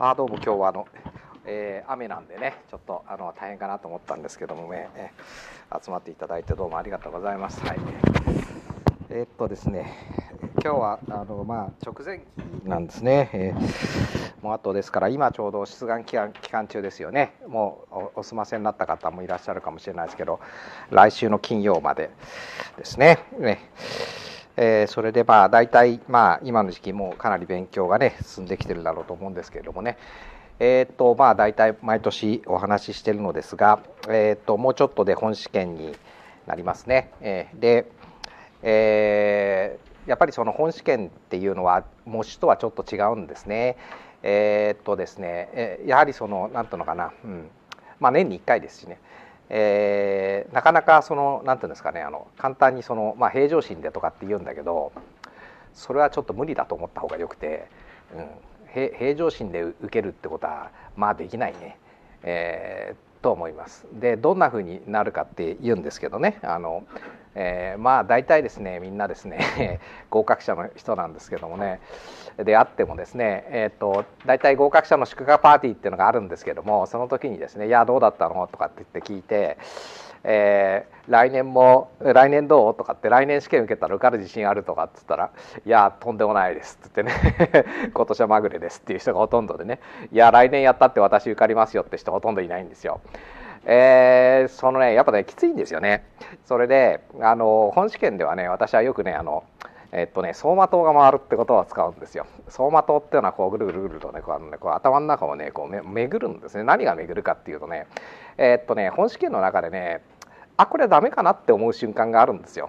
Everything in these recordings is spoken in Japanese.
あどうも今日はあの、えー、雨なんでねちょっとあの大変かなと思ったんですけどもね、えー、集まっていただいてどうもありがとうございます。はい、えー、っとですね今日はあの、まあ、直前期なんですね、えー、もうあとですから今ちょうど出願期間期間中ですよねもうお済ませになった方もいらっしゃるかもしれないですけど来週の金曜までですね。ねえー、それでまあ大体まあ今の時期もかなり勉強がね進んできてるだろうと思うんですけれどもねえーとまあ、大体毎年お話ししてるのですが、えーと、ともうちょっとで本試験になりますね。えー、で、えー、やっぱりその本試験っていうのは模試とはちょっと違うんですね。えー、っとですね、やはりその何ていうのかな、うんまあ、年に1回ですしね、えー、なかなかその何ていうんですかねあの簡単にその、まあ、平常心でとかって言うんだけどそれはちょっと無理だと思った方がよくて、うん、平常心で受けるってことはまあできないね、えと思います。でどんな風になるかって言うんですけどねあの、えー、まあ大体ですねみんなですね 合格者の人なんですけどもねであってもですね、えーと大体合格者の祝賀パーティーっていうのがあるんですけどもその時にですね「いやどうだったの?」とかって言って聞いて。えー、来年も来年どうとかって来年試験受けたら受かる自信あるとかっつったら「いやとんでもないです」っつってね「今年はまぐれです」っていう人がほとんどでね「いや来年やったって私受かりますよ」って人ほとんどいないんですよ。えー、そのねやっぱねきついんですよね。それであの本試験ではね私はよくねあのえっとね、走馬灯が回るってことを使うんですよ。走馬灯っていうのはこうぐるぐるぐるとねこうねこう頭の中をねこうめ巡るんですね。何が巡るかっていうとね、えっとね本試験の中でねあこれダメかなって思う瞬間があるんですよ。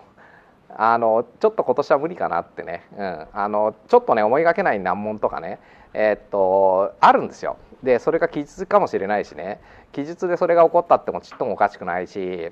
あのちょっと今年は無理かなってね、うん、あのちょっとね思いがけない難問とかね、えっとあるんですよ。でそれが期日かもしれないしね期日でそれが起こったってもちっともおかしくないし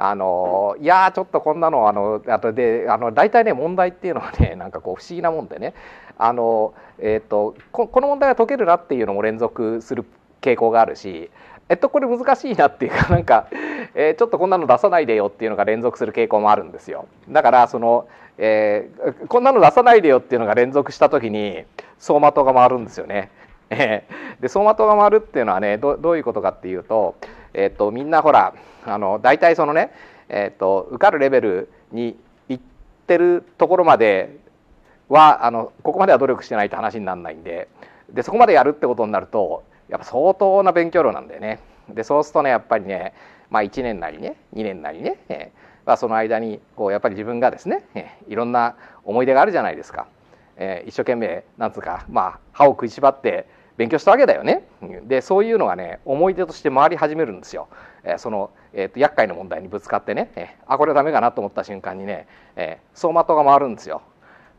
あのいやちょっとこんなのあのあとであの大体ね問題っていうのはね なんかこう不思議なもんでねあの、えーと、この問題は解けるなっていうのも連続する傾向があるしえっとこれ難しいなっていうか なんか、えー、ちょっとこんなの出さないでよっていうのが連続する傾向もあるんですよ。だからその、えー、こんなの出さないでよっていうのが連続した時に走馬灯が回るんですよね。えで走馬灯が回るっていうのはねどういうことかっていうと,、えっと、みんなほらあの大体そのね、えっと、と受かるレベルに行ってるところまではあのここまでは努力してないって話にならないんででそこまでやるってことになるとやっぱ相当な勉強量なんだよね。でそうするとねやっぱりね、まあ、1年なりね2年なりね、えーまあ、その間にこうやっぱり自分がですね、えー、いろんな思い出があるじゃないですか。えー、一生懸命なんつうか、まあ、歯を食いしばって勉強したわけだよね。でそういうのがね思い出として回り始めるんですよ。えー、その、えーと、厄介な問題にぶつかってね、えー、あこれはダメかなと思った瞬間にね、えー、走馬灯が回るんですよ。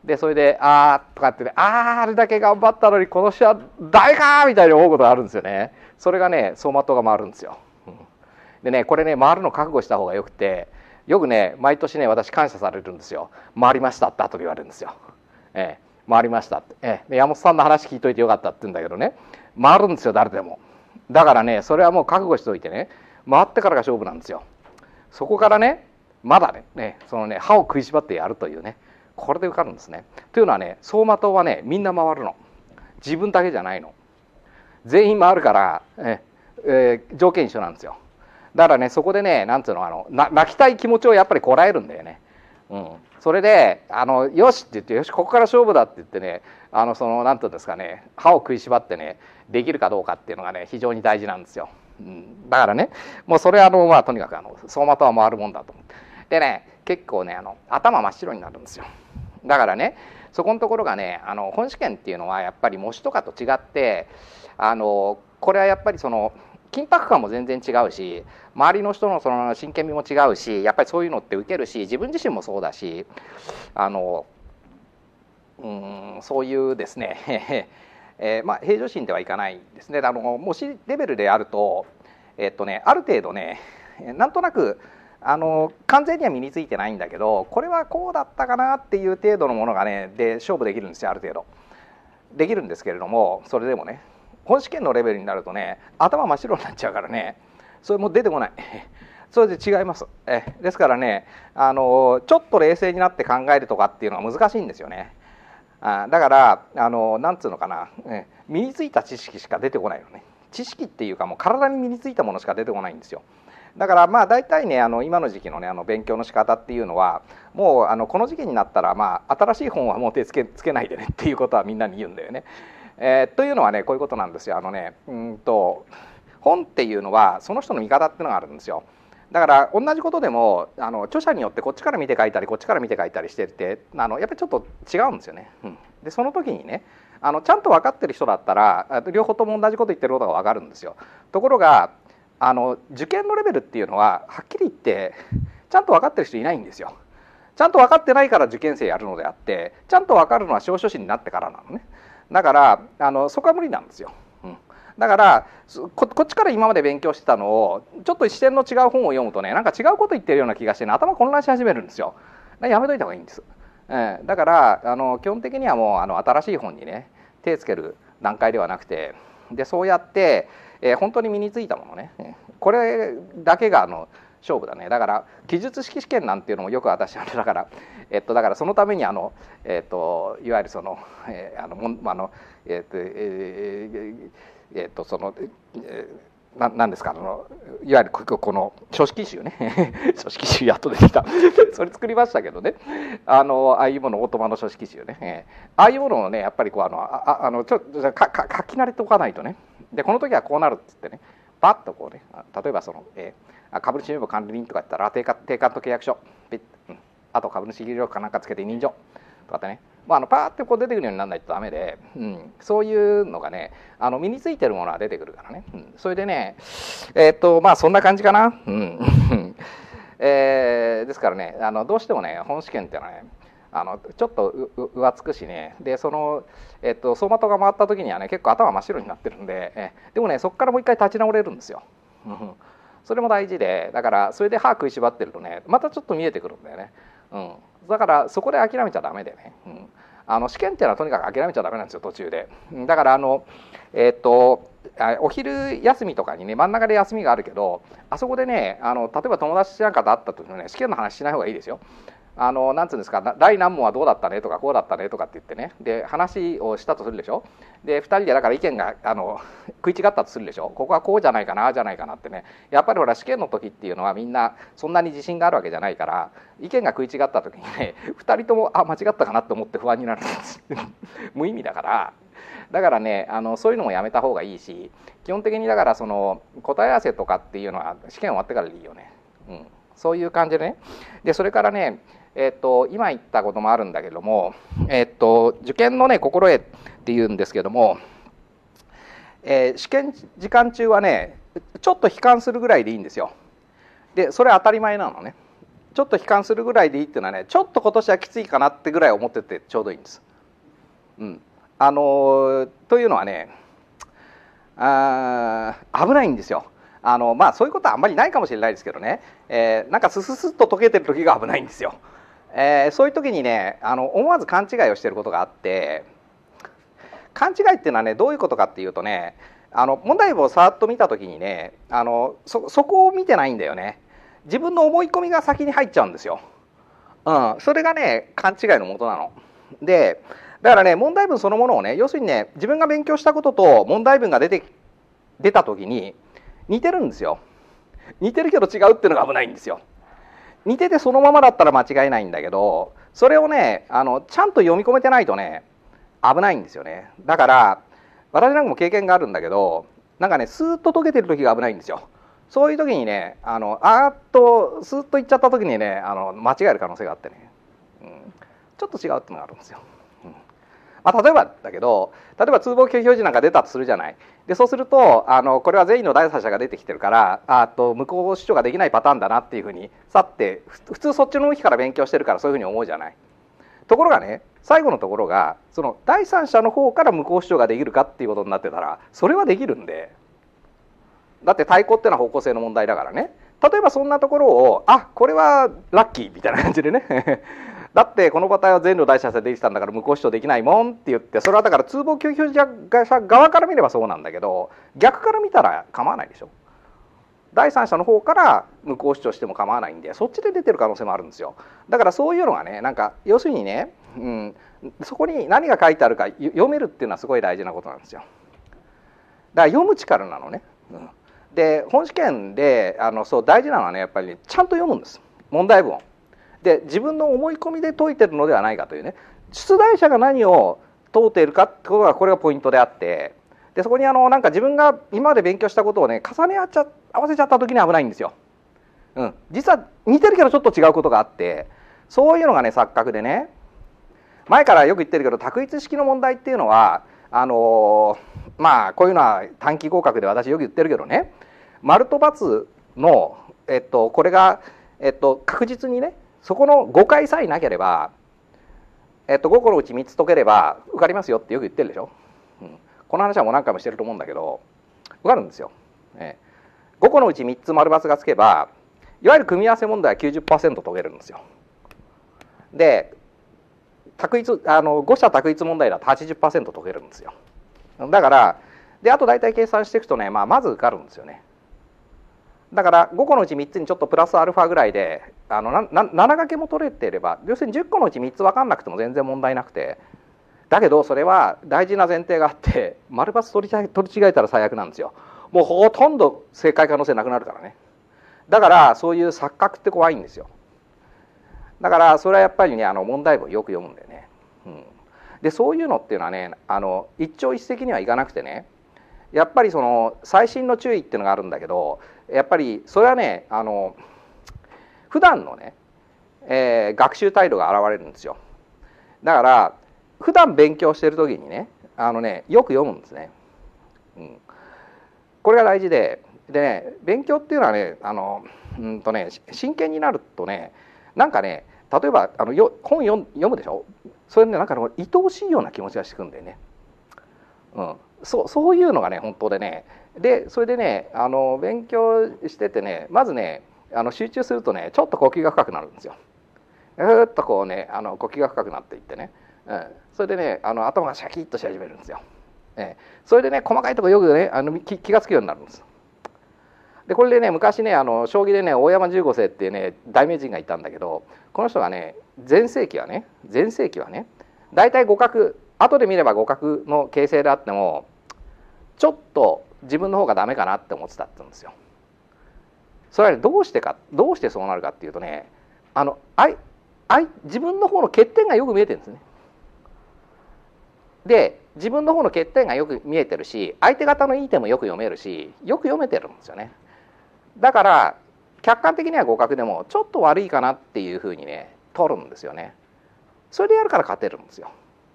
でそれで「あー」とかってね「あーあれだけ頑張ったのにこの人は誰か!」みたいに思うことがあるんですよね。それがね走馬灯が回るんですよ。うん、でねこれね回るの覚悟した方がよくてよくね毎年ね私感謝されるんですよ「回りました」って後で言われるんですよ。えー回りましたって、え山本さんの話聞いといてよかったって言うんだけどね回るんですよ誰でもだからねそれはもう覚悟しておいてね回ってからが勝負なんですよそこからねまだねねそのね歯を食いしばってやるというねこれで受かるんですねというのはね走馬灯はねみんな回るの自分だけじゃないの全員回るから、ええー、条件一緒なんですよだからねそこでねなんつうのあの泣きたい気持ちをやっぱりこらえるんだよねうんそれであの「よし」って言って「よしここから勝負だ」って言ってねあのその何て言うんですかね歯を食いしばってねできるかどうかっていうのがね非常に大事なんですよ。うん、だからねもうそれはあの、まあ、とにかくあの走馬灯は回るもんだと思って。でね結構ねあの頭真っ白になるんですよ。だからねそこのところがねあの本試験っていうのはやっぱり模試とかと違ってあのこれはやっぱりその緊迫感も全然違うし周りの人のその真剣味も違うしやっぱりそういうのって受けるし自分自身もそうだしあのうんそういうですね えー、まあ、平常心ではいかないですねあのもしレベルであると,、えっとね、ある程度ねなんとなくあの完全には身についてないんだけどこれはこうだったかなっていう程度のものがねで勝負できるんですよある程度。できるんですけれどもそれでもね本試験のレベルになるとね頭真っ白になっちゃうからねそれも出てこない それで違いますえですからねあのちょっと冷静になって考えるとかっていうのは難しいんですよねあだからあのなんつうのかな、ね、身についた知識しか出てこないのね知識っていうかもう体に身についたものしか出てこないんですよだからまあ大体ねあの今の時期のねあの勉強の仕方っていうのはもうあのこの時期になったらまあ新しい本はもう手つけつけないでねっていうことはみんなに言うんだよね。えー、というのはねこういうことなんですよあのねうんと本っていうのはその人の見方っていうのがあるんですよ。だから同じことでもあの著者によってこっちから見て書いたりこっちから見て書いたりしてってあのやっぱりちょっと違うんですよね。うん、でその時にねあのちゃんと分かってる人だったら両方とも同じこと言ってることが分かるんですよ。ところがあの受験のレベルっていうのははっきり言ってちゃんと分かってる人いないんですよ。ちゃんと分かってないから受験生やるのであってちゃんと分かるのは少書士になってからなのね。だからあのそこは無理なんですよ。うんだからこっちから今まで勉強してたのをちょっと視点の違う本を読むとねなんか違うこと言ってるような気がして、ね、頭混乱し始めるんですよ。やめといた方がいいんです。えー、だからあの基本的にはもうあの新しい本にね手つける段階ではなくてでそうやって、えー、本当に身についたものねこれだけがあの勝負だねだから記述式試験なんていうのもよく私あれだから、えっと、だからそのためにあの、えっと、いわゆるその,、えー、あのあのえっとえー、えっとその、えーななんですかあのいわゆるこの書式集ね書式集やっとできたそれ作りましたけどねあのああいうものオートマの書式集ね、ああいうものをねやっぱりこうあのああのちょかか書き慣れておかないとねでこの時はこうなるっつってねパッとこうね例えばその、えー株主名簿管理人とか言ったら定価定価と契約書あと株主事録かなんかつけて人情とかってねまあ、あのパーってこう出てくるようにならないとダメで、うん、そういうのがねあの身についてるものは出てくるからね、うん、それでねえー、っとまあそんな感じかな、うん えー、ですからねあのどうしてもね本試験っていうのはねあのちょっと浮つくしねでその、えっと、走馬灯が回った時にはね結構頭真っ白になってるんで、えでもねそこからもう一回立ち直れるんですよ。それも大事でだからそれで歯食いしばってるとねまたちょっと見えてくるんだよね、うん、だからそこで諦めちゃダメでね、うん、あの試験っていうのはとにかく諦めちゃダメなんですよ途中でだからあのえー、っとお昼休みとかにね真ん中で休みがあるけどあそこでねあの例えば友達なんかと会った時のね試験の話しない方がいいですよあのなんつうんですか第何問はどうだったねとかこうだったねとかって言ってねで話をしたとするでしょで2人でだから意見があの 食い違ったとするでしょここはこうじゃないかなじゃないかなってねやっぱりほら試験の時っていうのはみんなそんなに自信があるわけじゃないから意見が食い違った時にね2 人ともあ間違ったかなって思って不安になるんです 無意味だからだからねあのそういうのもやめた方がいいし基本的にだからその答え合わせとかっていうのは試験終わってからでいいよね、うん、そういう感じでねでそれからねえっと、今言ったこともあるんだけども、えっと、受験のね心得っていうんですけども、えー、試験時間中はねちょっと悲観するぐらいでいいんですよ。でそれ当たり前なのね。ちょっと悲観するぐらいでいいっていうのはねちょっと今年はきついかなってぐらい思っててちょうどいいんです。うん、あのー、というのはねあ危ないんですよ。あのまあそういうことはあんまりないかもしれないですけどね、えー、なんかスススッと溶けてる時が危ないんですよ。えー、そういう時にねあの思わず勘違いをしてることがあって勘違いっていうのはねどういうことかっていうとねあの問題文をさっと見た時にねあのそこを見てないんだよね自分の思い込みが先に入っちゃうんですよ、うん、それがね勘違いのもとなのでだからね問題文そのものをね要するにね自分が勉強したことと問題文が出て出た時に似てるんですよ似てるけど違うっていうのが危ないんですよ似ててそのままだったら間違いないんだけどそれをねあのちゃんと読み込めてないとね危ないんですよねだから私なんかも経験があるんだけどなんかねスーッと溶けてる時が危ないんですよそういう時にねあのあっとスーッといっちゃった時にねあの間違える可能性があってね、うん、ちょっと違うっていうのがあるんですよ。うん、まあ、例えばだけど例えば通報拒表示なんか出たとするじゃないでそうするとあのこれは善意の第三者が出てきてるからあと無効主張ができないパターンだなっていうふうに去って普通そっちの向きから勉強してるからそういうふうに思うじゃない。ところがね最後のところがその第三者の方から無効主張ができるかっていうことになってたらそれはできるんでだって対抗ってのは方向性の問題だからね例えばそんなところをあこれはラッキーみたいな感じでねだってこの方は全路大社で出てたんだから無効主張できないもんって言ってそれはだから通報救急者側から見ればそうなんだけど逆から見たら構わないでしょ第三者の方から無効主張しても構わないんでそっちで出てる可能性もあるんですよだからそういうのがねなんか要するにね、うん、そこに何が書いてあるか読めるっていうのはすごい大事なことなんですよだから読む力なのね、うん、で本試験であのそう大事なのはねやっぱり、ね、ちゃんと読むんです問題文をで自分の思い込みで解いてるのではないかというね出題者が何を問うているかってことがこれがポイントであってでそこにあのなんか自分が今まで勉強したことをね重ね合っちゃ合わせちゃった時に危ないんですよ。うん、実は似てるけどちょっと違うことがあってそういうのがね錯覚でね前からよく言ってるけど択一式の問題っていうのはあのー、まあこういうのは短期合格で私よく言ってるけどね丸と×の、えっと、これが、えっと、確実にねそこの誤解さえなければ、えっと、5個のうち3つ解ければ受かりますよってよく言ってるでしょ、うん、この話はもう何回もしてると思うんだけど受かるんですよ、え5個のうち3つ丸×がつけばいわゆる組み合わせ問題は90%解けるんですよで択一あの5者択一問題だと80%解けるんですよだからであと大体計算していくとね、まあ、まず受かるんですよねだから5個のうち3つにちょっとプラスアルファぐらいであのなな7掛けも取れていれば要するに10個のうち3つ分かんなくても全然問題なくてだけどそれは大事な前提があって丸バ取り取り違えたら最悪なんですよもうほとんど正解可能性なくなるからねだからそういう錯覚って怖いんですよだからそれはやっぱりねあの問題文よく読むんだよね、うん、でそういうのっていうのはねあの一朝一夕にはいかなくてねやっぱりその最新の注意っていうのがあるんだけどやっぱりそれはねあの普段のね、えー、学習態度が現れるんですよだから普段勉強してる時にねあのねよく読むんですね、うん、これが大事ででね勉強っていうのはねあのうんとね真剣になるとねなんかね例えばあのよ本読むでしょそれねなんか愛おしいような気持ちがしてくるんだよね、うん、そうそういうのがね本当でねでそれでねあの勉強しててねまずねあの集中するとねちょっと呼吸が深くなるんですよ。ふっとこうねあの呼吸が深くなっていってね、うん、それでねあの頭がシャキッとし始めるんですよ。えそれでね細かいとこよくねあの気気が付くようになるんです。でこれでね昔ねあの将棋でね大山十五世っていうね大名人がいたんだけどこの人がね全盛期はね全盛期はね大体互角後で見れば互角の形勢であってもちょっと自分の方がダメかなって思ってたって言うんですよ。それはどうしてかどうしてそうなるかっていうとねあのあいあい自分の方の欠点がよく見えてるんですね。で自分の方の欠点がよく見えてるし相手方のいい点もよく読めるしよく読めてるんですよね。だから客観的には互角でもちょっと悪いかなっていうふうにね取るんですよね。それでやるから勝てるんですよ。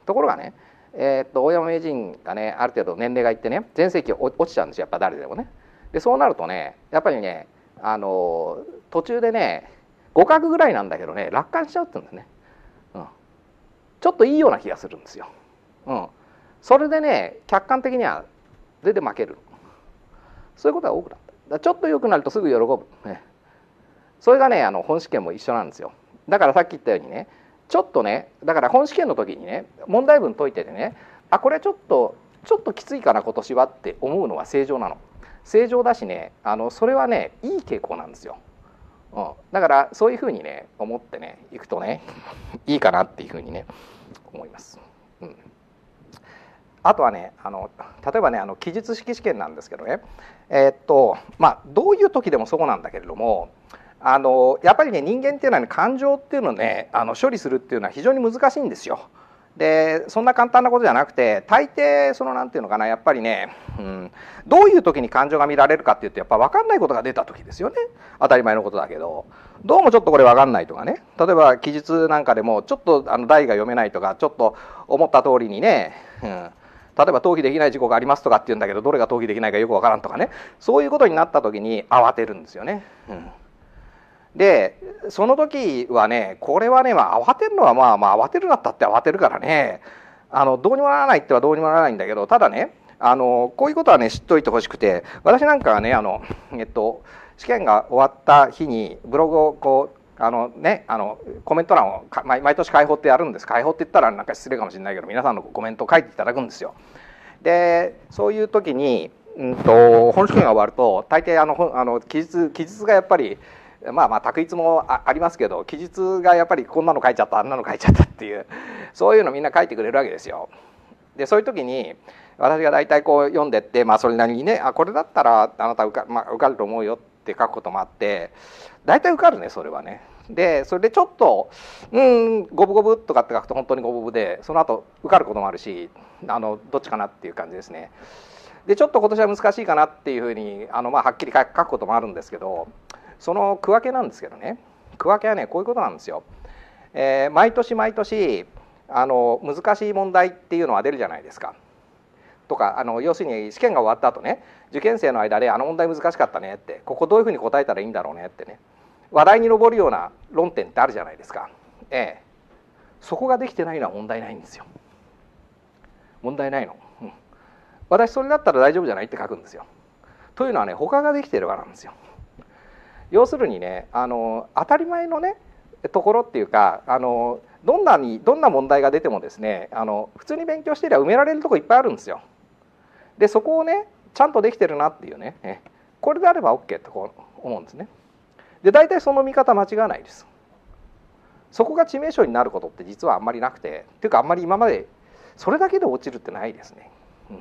ところがねえー、っと大山名人がねある程度年齢がいってね全盛期落ちちゃうんですよやっぱ誰でもね。でそうなるとねやっぱりねあの途中でね互角ぐらいなんだけどね楽観しちゃうってうんですね、うん、ちょっといいような気がするんですよ、うん、それでね客観的には出て負けるそういうことが多くなったちょっと良くなるとすぐ喜ぶ、ね、それがねあの本試験も一緒なんですよだからさっき言ったようにねちょっとねだから本試験の時にね問題文解いててねあこれちょっとちょっときついかな今年はって思うのは正常なの正常だしねあのそれはねいい傾向なんですよ、うん、だからそういうふうにね思ってねいくとね いいかなっていうふうにね思います、うん、あとはねあの例えばねあの記述式試験なんですけどねえー、っとまあどういう時でもそうなんだけれどもあのやっぱりね人間っていうのは、ね、感情っていうのをねあの処理するっていうのは非常に難しいんですよ。でそんな簡単なことじゃなくて大抵その何て言うのかなやっぱりね、うん、どういう時に感情が見られるかっていうとやっぱ分かんないことが出た時ですよね当たり前のことだけどどうもちょっとこれ分かんないとかね例えば記述なんかでもちょっとあの題が読めないとかちょっと思った通りにね、うん、例えば登記できない事故がありますとかっていうんだけどどれが登記できないかよく分からんとかねそういうことになった時に慌てるんですよね。うんでその時はねこれはね、まあ、慌てるのはまあまあ慌てるなったって慌てるからねあのどうにもならないってはどうにもならないんだけどただねあのこういうことはね知っといてほしくて私なんかはねあの、えっと、試験が終わった日にブログをこうあのね、あのコメント欄を毎年開放ってやるんです開放って言ったらなんか失礼かもしれないけど皆さんのコメントを書いていただくんですよ。でそういう時に、うんと本試験が終わると大抵あのあの記述記述がやっぱりまあまあ択一もありますけど記述がやっぱりこんなの書いちゃったあんなの書いちゃったっていうそういうのみんな書いてくれるわけですよ。でそういう時に私が大体こう読んでって、まあ、それなりにねあこれだったらあなた受か,、まあ、受かると思うよって書くこともあって大体受かるねそれはね。でそれでちょっと「うん五分五分」とかって書くと本当に五分でその後受かることもあるしあのどっちかなっていう感じですね。でちょっと今年は難しいかなっていうふうにあの、まあ、はっきり書くこともあるんですけどその区分けなんですけどね区分けはねこういうことなんですよ。えー、毎年毎年あの難しい問題っていうのは出るじゃないですか。とかあの要するに試験が終わった後ね受験生の間であの問題難しかったねってここどういうふうに答えたらいいんだろうねってね話題に上るような論点ってあるじゃないですか。ええ、そこができてないのは問題ないんですよ。問題ないの。うん、私それだったら大丈夫じゃないって書くんですよ。というのはね他ができてるからなんですよ。要するにねあの当たり前のねところっていうかあのどんなにどんな問題が出てもですねあの普通に勉強してりゃ埋められるとこいっぱいあるんですよ。でそこをねちゃんとできてるなっていうねこれであれば OK とこう思うんですね。で大体その見方間違わないです。そこが致命傷になることって実はあんまりなくてっていうかあんまり今までそれだけで落ちるってないですね。う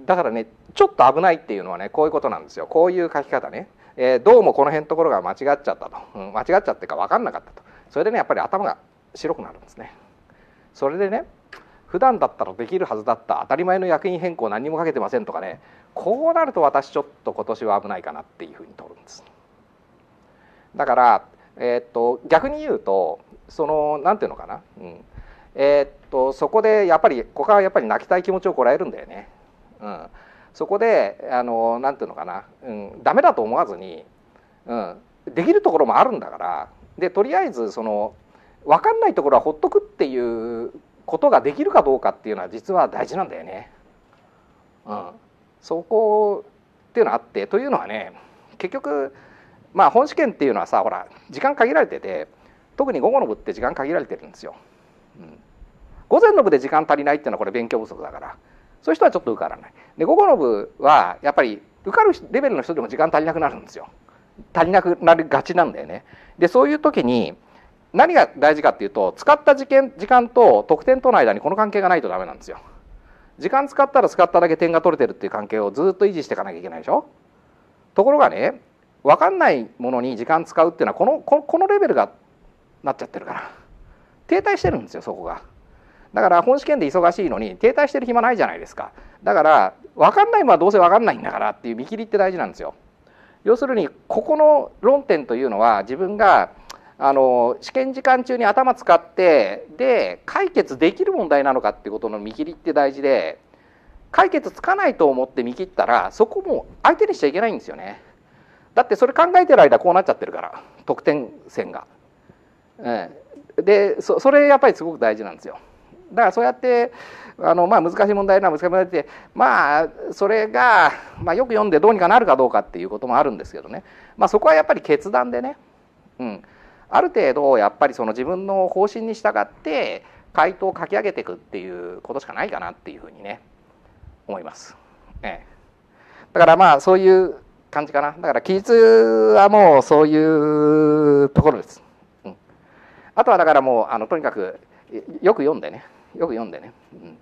ん、だからねちょっと危ないっていうのはねこういうことなんですよこういう書き方ね。えー、どうもこの辺のところが間違っちゃったと、うん、間違っちゃってか分かんなかったとそれでねやっぱり頭が白くなるんですね。それでね普段だったらできるはずだった当たり前の役員変更何もかけてませんとかねこうなると私ちょっと今年は危ないかなっていうふうに取るんです。だから、えー、っと逆に言うとそのなんていうのかな、うんえー、っとそこでやっぱり他はやっぱり泣きたい気持ちをこらえるんだよね。うん、そこであのなんていうのかな、うん、ダメだと思わずに、うん、できるところもあるんだからでとりあえずその分かんないところはほっとくっていうことができるかどうかっていうのは実は大事なんだよね。うん、そこっていうのあってというのはね結局まあ本試験っていうのはさほら時間限られてて特に午後の部って時間限られてるんですよ。うん、午前の部で時間足りないっていうのはこれ勉強不足だから。そういう人はちょっと受からないで午後の部はやっぱり受かるレベルの人でも時間足りなくなるんですよ足りなくなりがちなんだよねでそういう時に何が大事かっていうと使った時間時間と得点との間にこの関係がないとダメなんですよ時間使ったら使っただけ点が取れてるっていう関係をずっと維持していかなきゃいけないでしょところがね分かんないものに時間使うっていうのはこのこのレベルがなっちゃってるから停滞してるんですよそこが。だから本試験で忙しいのに停滞してる暇ないじゃないですかだから分かんないのはどうせ分かんないんだからっていう見切りって大事なんですよ。要するにここの論点というのは自分があの試験時間中に頭使ってで解決できる問題なのかってことの見切りって大事で解決つかないと思って見切ったらそこも相手にしちゃいけないんですよね。だってそれ考えてる間こうなっちゃってるから得点線が。う、ん、でそれやっぱりすごく大事なんですよ。だからそうやってあの、まあ、難しい問題な難しい問題ってまあそれが、まあ、よく読んでどうにかなるかどうかっていうこともあるんですけどね、まあ、そこはやっぱり決断でね、うん、ある程度やっぱりその自分の方針に従って回答を書き上げていくっていうことしかないかなっていうふうにね思います。ええ、だからまあそういう感じかなだから記述はもうそういうところです。うん、あとはだからもうあのとにかくよく読んでねよく読んでね、うん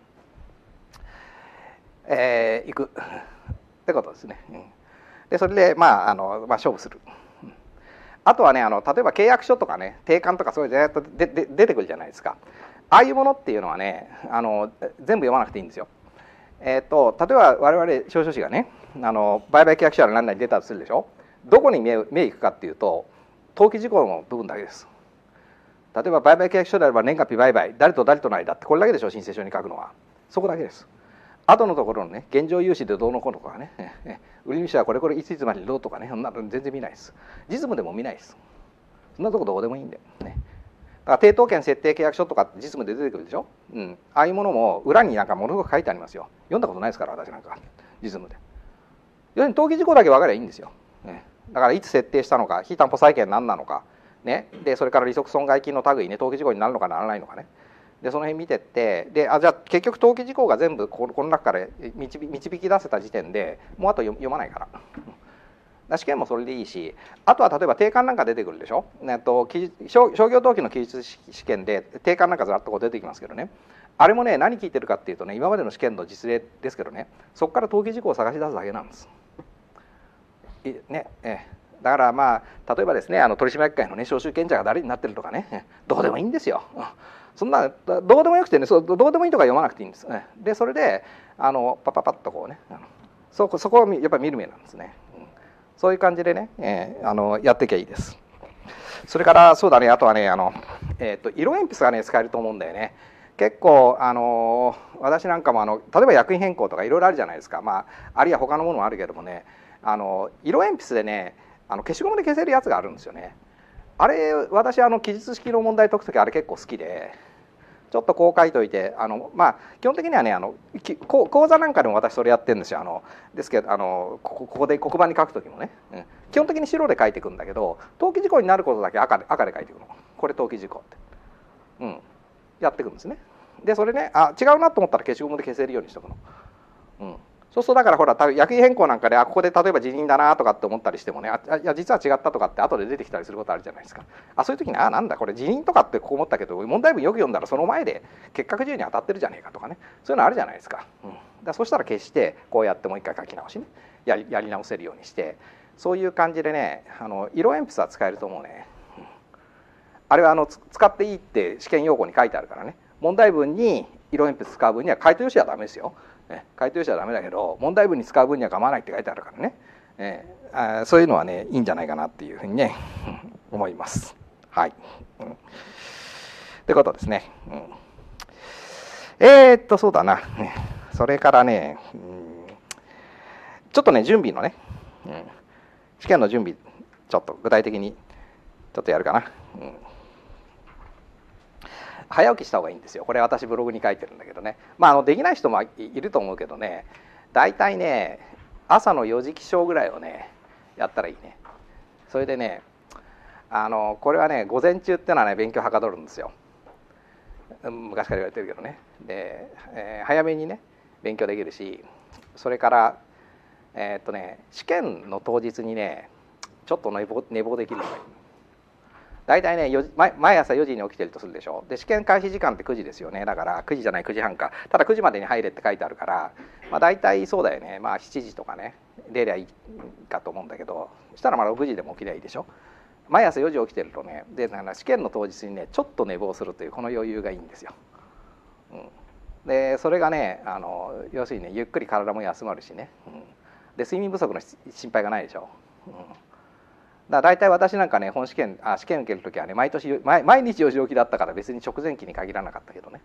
えー、行くってことですね、うん、でそれでまああの、まあ、勝負するあとはねあの例えば契約書とかね定款とかそういうやっとでで出てくるじゃないですかああいうものっていうのはねあの全部読まなくていいんですよえーと、例えば我々少書士がねあの売買契約書やら何々出たとするでしょどこに目目いくかっていうと登記事項の部分だけです例えば売買契約書であれば年月日売買誰と誰との間ってこれだけでしょ申請書に書くのはそこだけです後のところのね現状融資でどうのこうのとかね 売り主はこれこれいついつまでどうとかねそんなの全然見ないです実務でも見ないですそんなとこどうでもいいんでねだから抵当権設定契約書とか実務で出てくるでしょ、うん、ああいうものも裏になんかものすごく書いてありますよ読んだことないですから私なんか実務で要するに登記事項だけ分かればいいんですよ、ね、だからいつ設定したのか非担保債権何なのかね、でそれから利息損害金の類ね登記事項になるのかならないのかねでその辺見てってであじゃあ結局登記事項が全部この中から導き出せた時点でもうあと読まないから。試験もそれでいいしあとは例えば定款なんか出てくるでしょ、っと商業登記の記述試験で定款なんかずらっとこう出てきますけどねあれもね何聞いてるかっていうとね今までの試験の実例ですけどねそこから登記事項を探し出すだけなんです。いねええだからまあ例えばですねあの取締役会のね招集権者が誰になってるとかねどうでもいいんですよ。そんなどうでもよくてねそうどうでもいいとか読まなくていいんです。でそれであのパパパッとこうねそこそこをやっぱり見る目なんですね。そういう感じでね、えー、あのやっていけばいいです。それからそうだねあとはねあの、えーと、と色鉛筆がね使えると思うんだよね。結構あの私なんかもあの例えば役員変更とかいろいろあるじゃないですか、まあ、あるいは他のものもあるけどもねあの色鉛筆でねあの消しゴムで消せるやつがあるんですよねあれ私あの記述式の問題解く時あれ結構好きでちょっとこう書いといてあの、まあ、基本的にはねあの講座なんかでも私それやってるんですよあのですけどあのここで黒板に書く時もね、うん、基本的に白で書いていくんだけど登記事項になることだけ赤で赤で書いていくのこれ登記事項って、うん、やっていくんですねでそれねあ違うなと思ったら消しゴムで消せるようにしとくの。うんそうするとだからほら役員変更なんかであここで例えば辞任だなとかって思ったりしてもねあいや実は違ったとかって後で出てきたりすることあるじゃないですかあそういう時にあなんだこれ辞任とかってこう思ったけど問題文よく読んだらその前で結核自由に当たってるじゃねえかとかねそういうのあるじゃないですか,、うん、だそしたら決してこうやってもう一回書き直しねややり直せるようにしてそういう感じでねあの色鉛筆は使えると思うね、うん、あれはあの使っていいって試験用語に書いてあるからね問題文に色鉛筆使う分には回答用紙はダメですよえ答いてるはダメだけど問題文に使う分には構わないって書いてあるからね、えー、あそういうのはねいいんじゃないかなっていうふうにね 思います。はい、うん、ってことですね。うん、えー、っとそうだなそれからね、うん、ちょっとね準備のね、うん、試験の準備ちょっと具体的にちょっとやるかな。うん早起きした方がいいんですよこれ私ブログに書いてるんだけどね、まあ、あのできない人もいると思うけどね大体ね朝の4時起床ぐらいをねやったらいいねそれでねあのこれはね午前中っていうのはね勉強はかどるんですよ昔から言われてるけどねで、えー、早めにね勉強できるしそれからえー、っとね試験の当日にねちょっと寝坊寝坊できるのがいい大体ね毎朝4時に起きてるとするでしょで試験開始時間って9時ですよねだから9時じゃない9時半かただ9時までに入れって書いてあるから、まあ、大体そうだよね、まあ、7時とかね出りゃいいかと思うんだけどそしたらまあ6時でも起きりゃいいでしょ毎朝4時起きてるとねで試験の当日にねちょっと寝坊するというこの余裕がいいんですよ。うん、でそれがねあの要するにねゆっくり体も休まるしね、うん、で睡眠不足の心配がないでしょ。うんだ大体私なんかね本試験あ試験受ける時はね毎年毎毎日4時起きだったから別に直前期に限らなかったけどね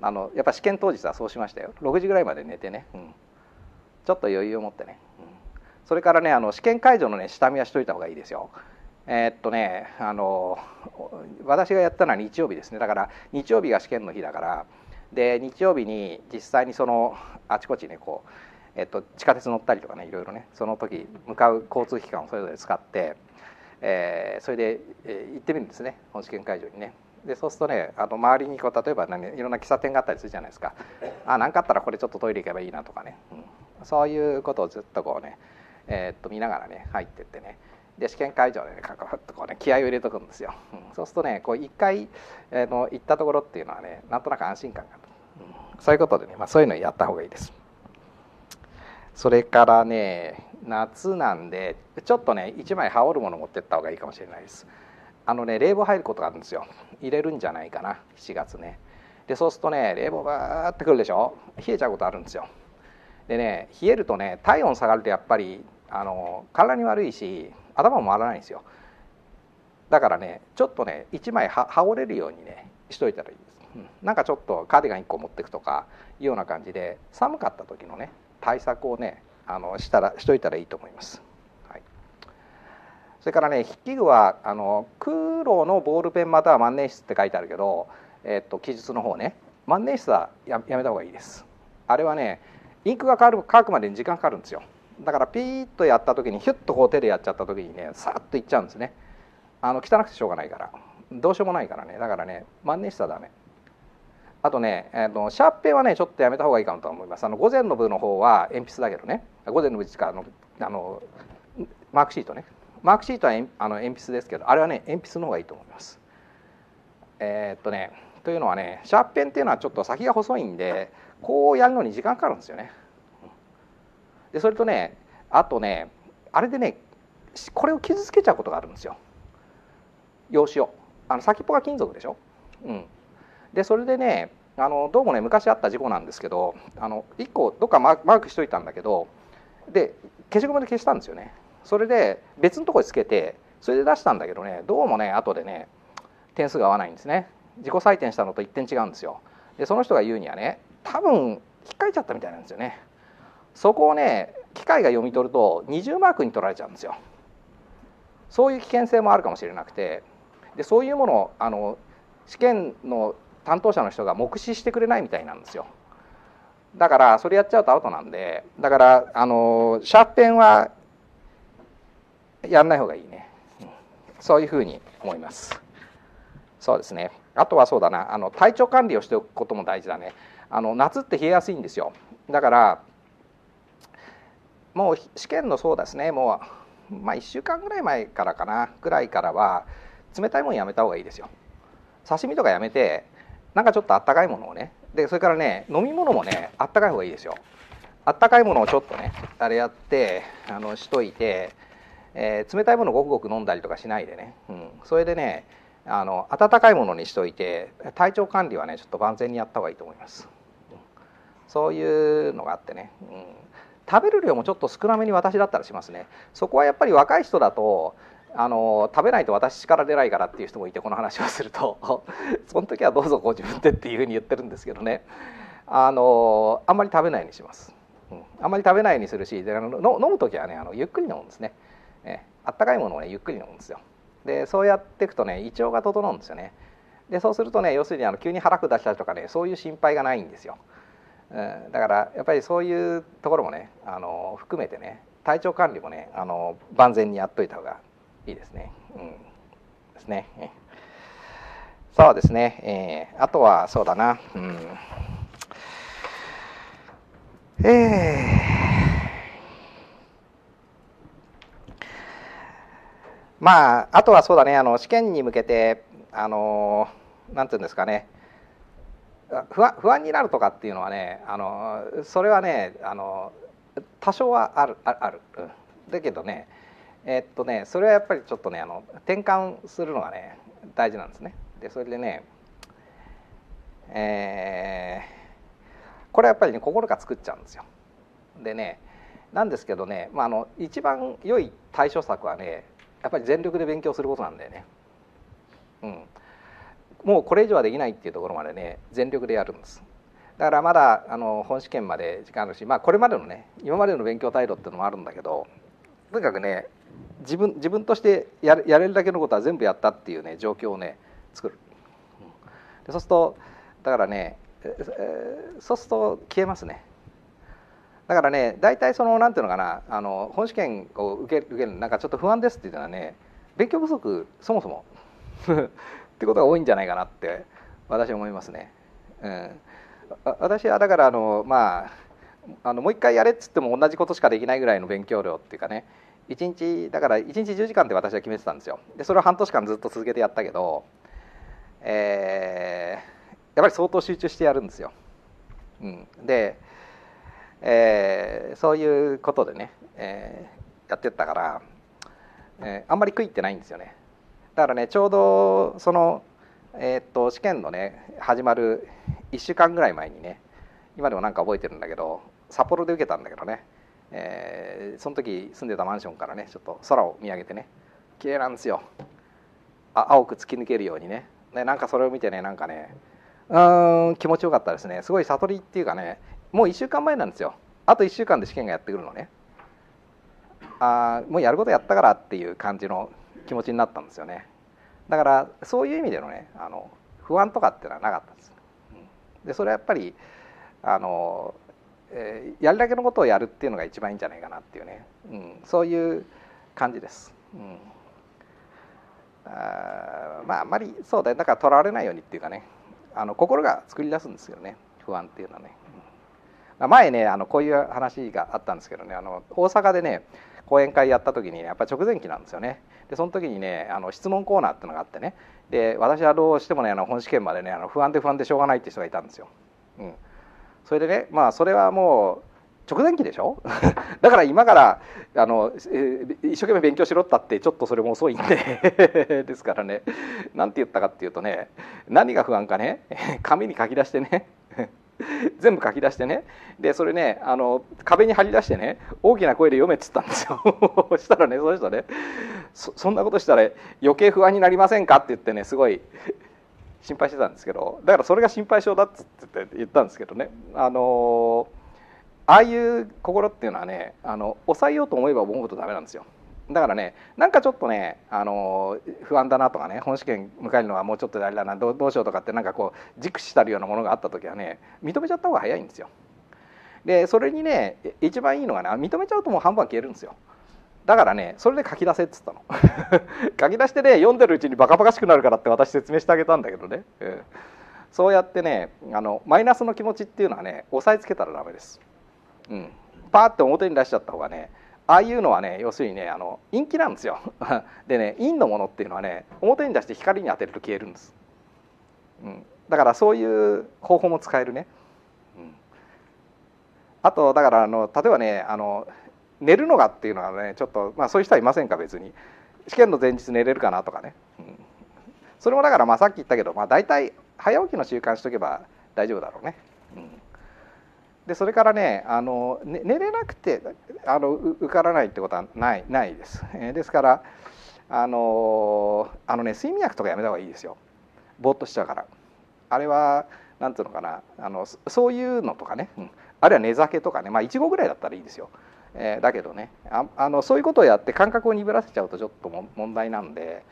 あのやっぱ試験当日はそうしましたよ6時ぐらいまで寝てね、うん、ちょっと余裕を持ってね、うん、それからねあの試験会場のね下見はしといた方がいいですよえー、っとねあの私がやったのは日曜日ですねだから日曜日が試験の日だからで日曜日に実際にそのあちこちねこうえっと、地下鉄乗ったりとかねいろいろねその時向かう交通機関をそれぞれ使って、えー、それで、えー、行ってみるんですね本試験会場にね。でそうするとねあの周りにこう例えば何いろんな喫茶店があったりするじゃないですかあ何かあったらこれちょっとトイレ行けばいいなとかね、うん、そういうことをずっとこうね、えー、っと見ながらね入ってってねで試験会場でねかかっとこうね気合を入れとくんですよ、うん、そうするとねこう一回、えー、の行ったところっていうのはねなんとなく安心感がある、うん、そういうことでね、まあ、そういうのやった方がいいです。それからね夏なんでちょっとね1枚羽織るもの持ってった方がいいかもしれないですあのね冷房入ることがあるんですよ入れるんじゃないかな7月ねでそうするとね冷房バーってくるでしょ冷えちゃうことあるんですよでね冷えるとね体温下がるとやっぱりあの体に悪いし頭も回らないんですよだからねちょっとね1枚羽織れるようにねしといたらいいです、うん、なんかちょっとカーディガン1個持ってくとかいうような感じで寒かった時のね対策をねあのしたらしといたらいいと思います。はい、それからね筆記具はあの黒のボールペンまたは万年筆って書いてあるけど、えっと、記述の方ね万年筆はややめた方がいいです。あれはねインクが乾く乾くまでに時間かかるんですよ。だからピーッとやった時にヒュッとこう手でやっちゃった時にねさっといっちゃうんですねあの汚くてしょうがないからどうしようもないからねだからね万年筆はダメ。あとね、えーと、シャーペンはねちょっとやめた方がいいかなと思いますあの午前の部の方は鉛筆だけどね午前の部かあのあのマークシートねマークシートはあの鉛筆ですけどあれはね鉛筆の方がいいと思いますえー、っとねというのはねシャーペンっていうのはちょっと先が細いんでこうやるのに時間かかるんですよねでそれとねあとねあれでねこれを傷つけちゃうことがあるんですよ用紙をあの先っぽが金属でしょうんでそれでねあのどうもね昔あった事故なんですけどあの1個どっかマークしといたんだけどで消しゴムで消したんですよねそれで別のとこにつけてそれで出したんだけどねどうもね後でね点数が合わないんですね自己採点したのと1点違うんですよでその人が言うにはね多分引っかいちゃったみたいなんですよねそこをね機械が読み取ると20マークに取られちゃうんですよそういう危険性もあるかもしれなくてでそういうものあの試験の担当者の人が目視してくれないみたいなんですよだからそれやっちゃうとアウトなんでだからあのシャーペンはやんない方がいいね、そういうふうに思いますそうですねあとはそうだなあの体調管理をしておくことも大事だねあの夏って冷えやすいんですよだからもう試験のそうですねもう、まあ、1週間ぐらい前からかなぐらいからは冷たいもんやめた方がいいですよ刺身とかやめてなんかちょっとあったかいものをねでそれからね飲み物もねあったかい方がいいですよあったかいものをちょっとねあれやってあのしといて、えー、冷たいものをごくごく飲んだりとかしないでね、うん、それでねあの温かいものにしといて体調管理はねちょっと万全にやった方がいいと思います、そういうのがあってね、うん、食べる量もちょっと少なめに私だったらしますねそこはやっぱり若い人だとあの食べないと私力出ないからっていう人もいてこの話をすると その時はどうぞご自分でっていうふうに言ってるんですけどねあのあんまり食べないようにします、うん、あんまり食べないようにするしであの飲む時はねあのゆっくり飲むんですねえあったかいものをねゆっくり飲むんですよでそうやっていくとね胃腸が整うんですよねでそうするとね要するにあの急に腹下したりとかねそういう心配がないんですよ、うん、だからやっぱりそういうところもねあの含めてね体調管理もねあの万全にやっといた方がいいですね。うん。ですね。そうですね。えー、あとは、そうだな。うん。えー、まあ、あとはそうだね、あの試験に向けて、あのなんていうんですかね、不安不安になるとかっていうのはね、あのそれはね、あの多少はあるある、うん、だけどね、えっとねそれはやっぱりちょっとねあの転換するのがね大事なんですね。でそれでねえー、これはやっぱりね心が作っちゃうんですよ。でねなんですけどね、まあ、あの一番良い対処策はねやっぱり全力で勉強することなんだよね。うん、もうこれ以上はできないっていうところまでね全力でやるんです。だからまだあの本試験まで時間あるし、まあ、これまでのね今までの勉強態度っていうのもあるんだけどとにかくね自分自分としてややれるだけのことは全部やったっていうね状況をね作るでそうするとだからね、えそうすると消えますねだからね大体そのなんていうのかなあの本試験を受け受けるなんかちょっと不安ですっていうのはね勉強不足そもそも ってことが多いんじゃないかなって私は思いますね。うん、私はだからあのまああのもう一回やれっつっても同じことしかできないぐらいの勉強量っていうかね1日だから1日10時間って私は決めてたんですよでそれを半年間ずっと続けてやったけど、えー、やっぱり相当集中してやるんですよ、うん、で、えー、そういうことでね、えー、やってったから、えー、あんまり悔いってないんですよねだからねちょうどその、えー、っと試験のね始まる1週間ぐらい前にね今でもなんか覚えてるんだけど札幌で受けたんだけどねえー、その時住んでたマンションからねちょっと空を見上げてね綺麗なんですよあ青く突き抜けるようにねでなんかそれを見てねなんかねうん気持ちよかったですねすごい悟りっていうかねもう1週間前なんですよあと1週間で試験がやってくるのねあもうやることやったからっていう感じの気持ちになったんですよねだからそういう意味でのねあの不安とかっていうのはなかったです、うん、でそれはやっぱりあのえー、やるだけのことをやるっていうのが一番いいんじゃないかなっていうね、うん、そういう感じです。うんあまああまりそうだだからとらわれないようにっていうかねあの心が作り出すんですよね不安っていうのはね、うん、前ねあのこういう話があったんですけどねあの大阪でね講演会やった時に、ね、やっぱ直前期なんですよねでその時にねあの質問コーナーっていうのがあってねで私はどうしてもねあの本試験までねあの不安で不安でしょうがないって人がいたんですよ、うん、それでねまあそれはもう直前期でしょ だから今からあの、えー、一生懸命勉強しろったってちょっとそれも遅いんで ですからね何て言ったかっていうとね何が不安かね紙に書き出してね 全部書き出してねでそれねあの壁に貼り出してね大きな声で読めっつったんですよしたらねその人ねそんなことしたら余計不安になりませんかって言ってねすごい心配してたんですけどだからそれが心配性だっつって言ったんですけどねあのああいう心っていうのはねあの抑えようと思えば思うどダメなんですよ。だからねなんかちょっとね、あの不安だなとかね本試験迎えるのはもうちょっとであれだなどうしようとかってなんかこう軸したるようなものがあった時はね認めちゃった方が早いんですよ。でそれにね一番いいのがね認めちゃうともう半分は消えるんですよ。だからねそれで書き出せっつったの 書き出してね読んでるうちにバカバカしくなるからって私説明してあげたんだけどね、そうやってねあのマイナスの気持ちっていうのはね押さえつけたらダメです、うん、パーって表に出しちゃった方がねああいうのはね要するにねあの陰気なんですよ でね陰のものっていうのはね表に出して光に当てると消えるんです、うん、だからそういう方法も使えるね、うん、あとだからあの例えばねあの寝るのがっていうのはねちょっと、まあ、そういう人はいませんか別に試験の前日寝れるかなとかね、うん、それもだからまあさっき言ったけど、まあ、大体早起きの習慣しとけば大丈夫だろうね。うんでそれからねあの寝れなくてあの受からないってことはないないです、えー、ですからあのあのね睡眠薬とかやめた方がいいですよぼーっとしちゃうからあれはなんていうのかなあのそういうのとかね、うん、あるいは寝酒とかねまあいちごぐらいだったらいいですよえー、だけどねああのそういうことをやって感覚を鈍らせちゃうとちょっと問題なんで、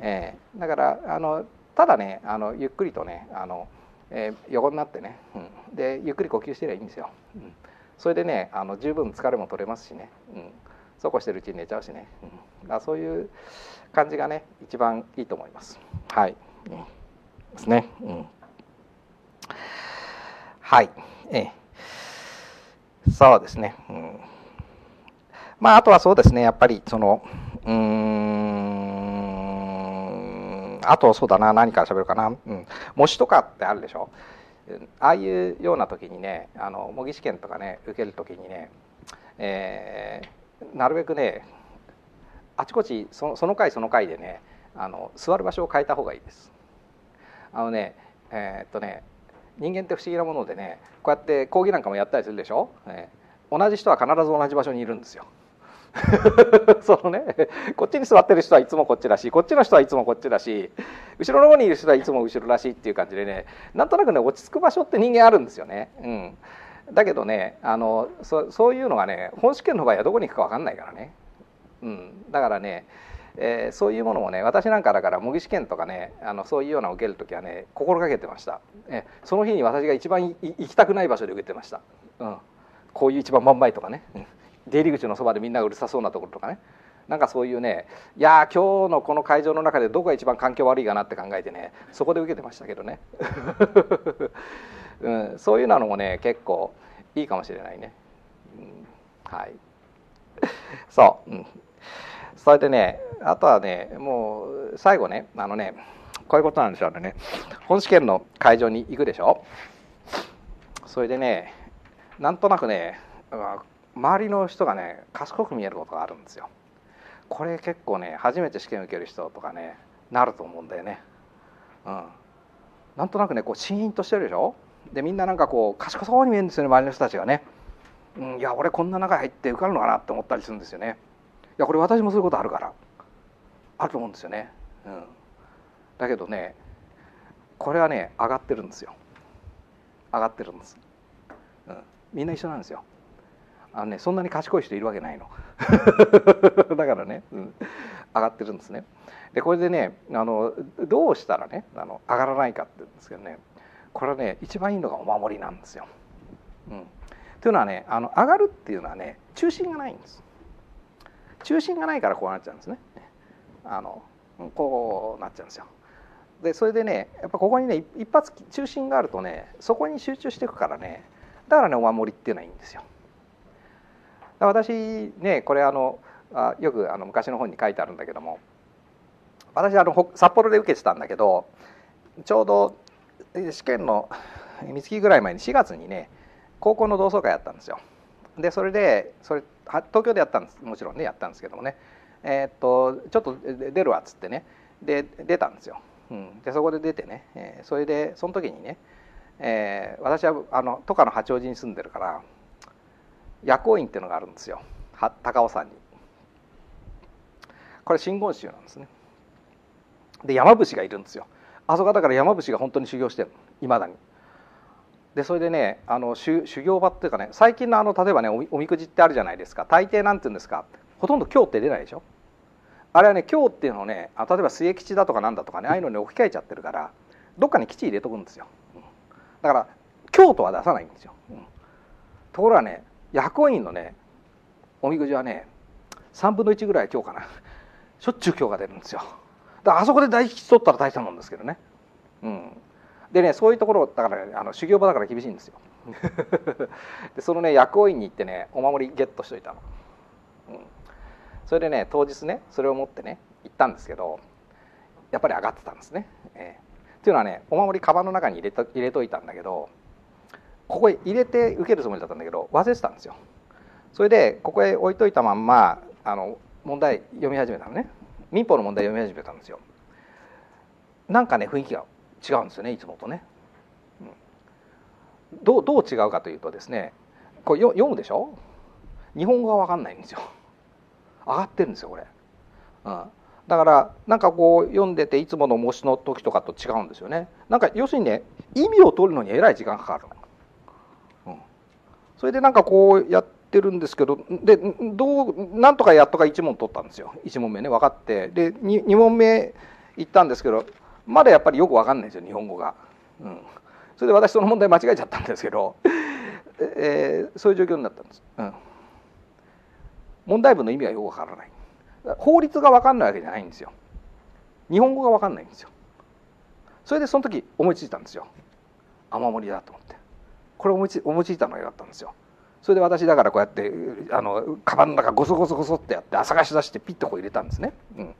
えー、だからあのただねあのゆっくりとねあの、えー、横になってね、うん、でゆっくり呼吸してりゃいいんですよ。うんそれでねあの十分疲れも取れますしね、うん、そうこうしてるうちに寝ちゃうしね、うん、そういう感じがね一番いいと思います。はい、うん、ですね。うん、はい、ええ、そうですね。うんまあ、あとはそうですね、やっぱり、その、うん、あとそうだな、何から喋るかな、うん、模試とかってあるでしょ。ああいうような時にね、あの模擬試験とかね、受ける時にね、えー、なるべくね、あちこちそのその回その回でね、あの座る場所を変えた方がいいです。あのね、えー、っとね、人間って不思議なものでね、こうやって講義なんかもやったりするでしょ。えー、同じ人は必ず同じ場所にいるんですよ。そのねこっちに座ってる人はいつもこっちだしこっちの人はいつもこっちだし後ろの方にいる人はいつも後ろらしいっていう感じでねなんとなくね落ち着く場所って人間あるんですよね。うんだけどねあのそそういうのがね本試験の場合はどこに行くか分かんないからね、うん、だからね、えー、そういうものもね私なんかだから模擬試験とかねあのそういうような受ける時はね心がけてました、えその日に私が一番行きたくない場所で受けてました、うん、こういう一番真ん前とかね、出入り口のそばでみんなうるさそうなところとかねなんかそういうねいや今日のこの会場の中でどこが一番環境悪いかなって考えてねそこで受けてましたけどね、うん、そういうのもね結構いいかもしれないね、うん、はい そう、うん、それでねあとはねもう最後ねあのねこういうことなんですよね本試験の会場に行くでしょそれでねなんとなくね周りの人がね賢く見えることがあるんですよ。これ結構ね初めて試験受ける人とかねなると思うんだよね。うん、なんとなくねこうシーンとしてるでしょでみんななんかこう賢そうに見えるんですよね周りの人たちがね。うん、いや俺こんな中入って受かるのかなって思ったりするんですよね。いやこれ私もそういうことあるからあると思うんですよね。うん、だけどねこれはね上がってるんですよ。上がってるんです。うん、みんな一緒なんですよ。あのねそんなに賢い人いるわけないの だからね、うん、上がってるんですねでこれでねあのどうしたらねあの上がらないかって言うんですけどねこれはね一番いいのがお守りなんですよ、うん、というのはねあの上がるっていうのはね中心がないんです中心がないからこうなっちゃうんですねあのこうなっちゃうんですよでそれでねやっぱここにね一発中心があるとねそこに集中していくからねだからねお守りっていうのはいいんですよ私ねこれあのあよくあの昔の本に書いてあるんだけども私あの札幌で受けてたんだけどちょうど試験の三月ぐらい前に4月にね高校の同窓会やったんですよ。でそれでそれ東京でやったんですもちろんねやったんですけどもね、えー、っとちょっと出るわっつってねで出たんですよ。うん、でそこで出てね、えー、それでその時にね、えー、私はあの都下の八王子に住んでるから薬王院っていうのがあるんですよ高尾山にこれ真言宗なんですねで山伏がいるんですよあそこだから山伏が本当に修行してるいまだにでそれでねあの修行場っていうかね最近のあの例えばねおみくじってあるじゃないですか大抵なんて言うんですかほとんど今日って出ないでしょあれはね今日っていうのをね例えば末吉だとかなんだとかねああいうのに置き換えちゃってるからどっかに基地入れとくんですよだから京都は出さないんですよ、うん、ところがね役員のねおみくじはね3分の1ぐらい今日かな しょっちゅう今日が出るんですよだからあそこで大吉取ったら大したもんですけどねうんでねそういうところだから、ね、あの修行場だから厳しいんですよ でそのね薬王院に行ってねお守りゲットしといたの、うん、それでね当日ねそれを持ってね行ったんですけどやっぱり上がってたんですね、えー、っていうのはねお守りカバンの中に入れと入れといたんだけどここへ入れて受けるつもりだったんだけど忘れてたんですよそれでここへ置いといたまんまあの問題読み始めたのね民法の問題読み始めたんですよなんかね雰囲気が違うんですよねいつもとね、どうどう違うかというとですねこれ読むでしょ日本語が分かんないんですよ上がってるんですよこれ、うん、だからなんかこう読んでていつもの模試の時とかと違うんですよねなんか要するにね意味を取るのにえらい時間かかるのそれでなんかこうやってるんですけどでどうなんとかやっとか1問取ったんですよ1問目ね分かってで 2, 2問目行ったんですけどまだやっぱりよく分かんないんですよ日本語が、うん、それで私その問題間違えちゃったんですけど、えー、そういう状況になったんです、うん、問題文の意味がよく分からない法律が分かんないわけじゃないんですよ日本語が分かんないんですよそれでその時思いついたんですよ雨漏りだと思ってこれ思いつ思いついたのよだったんですよ。それで私だからこうやってあのカバンの中ゴソゴソゴソってやって朝がし出してピッとこう入れたんですね、うん、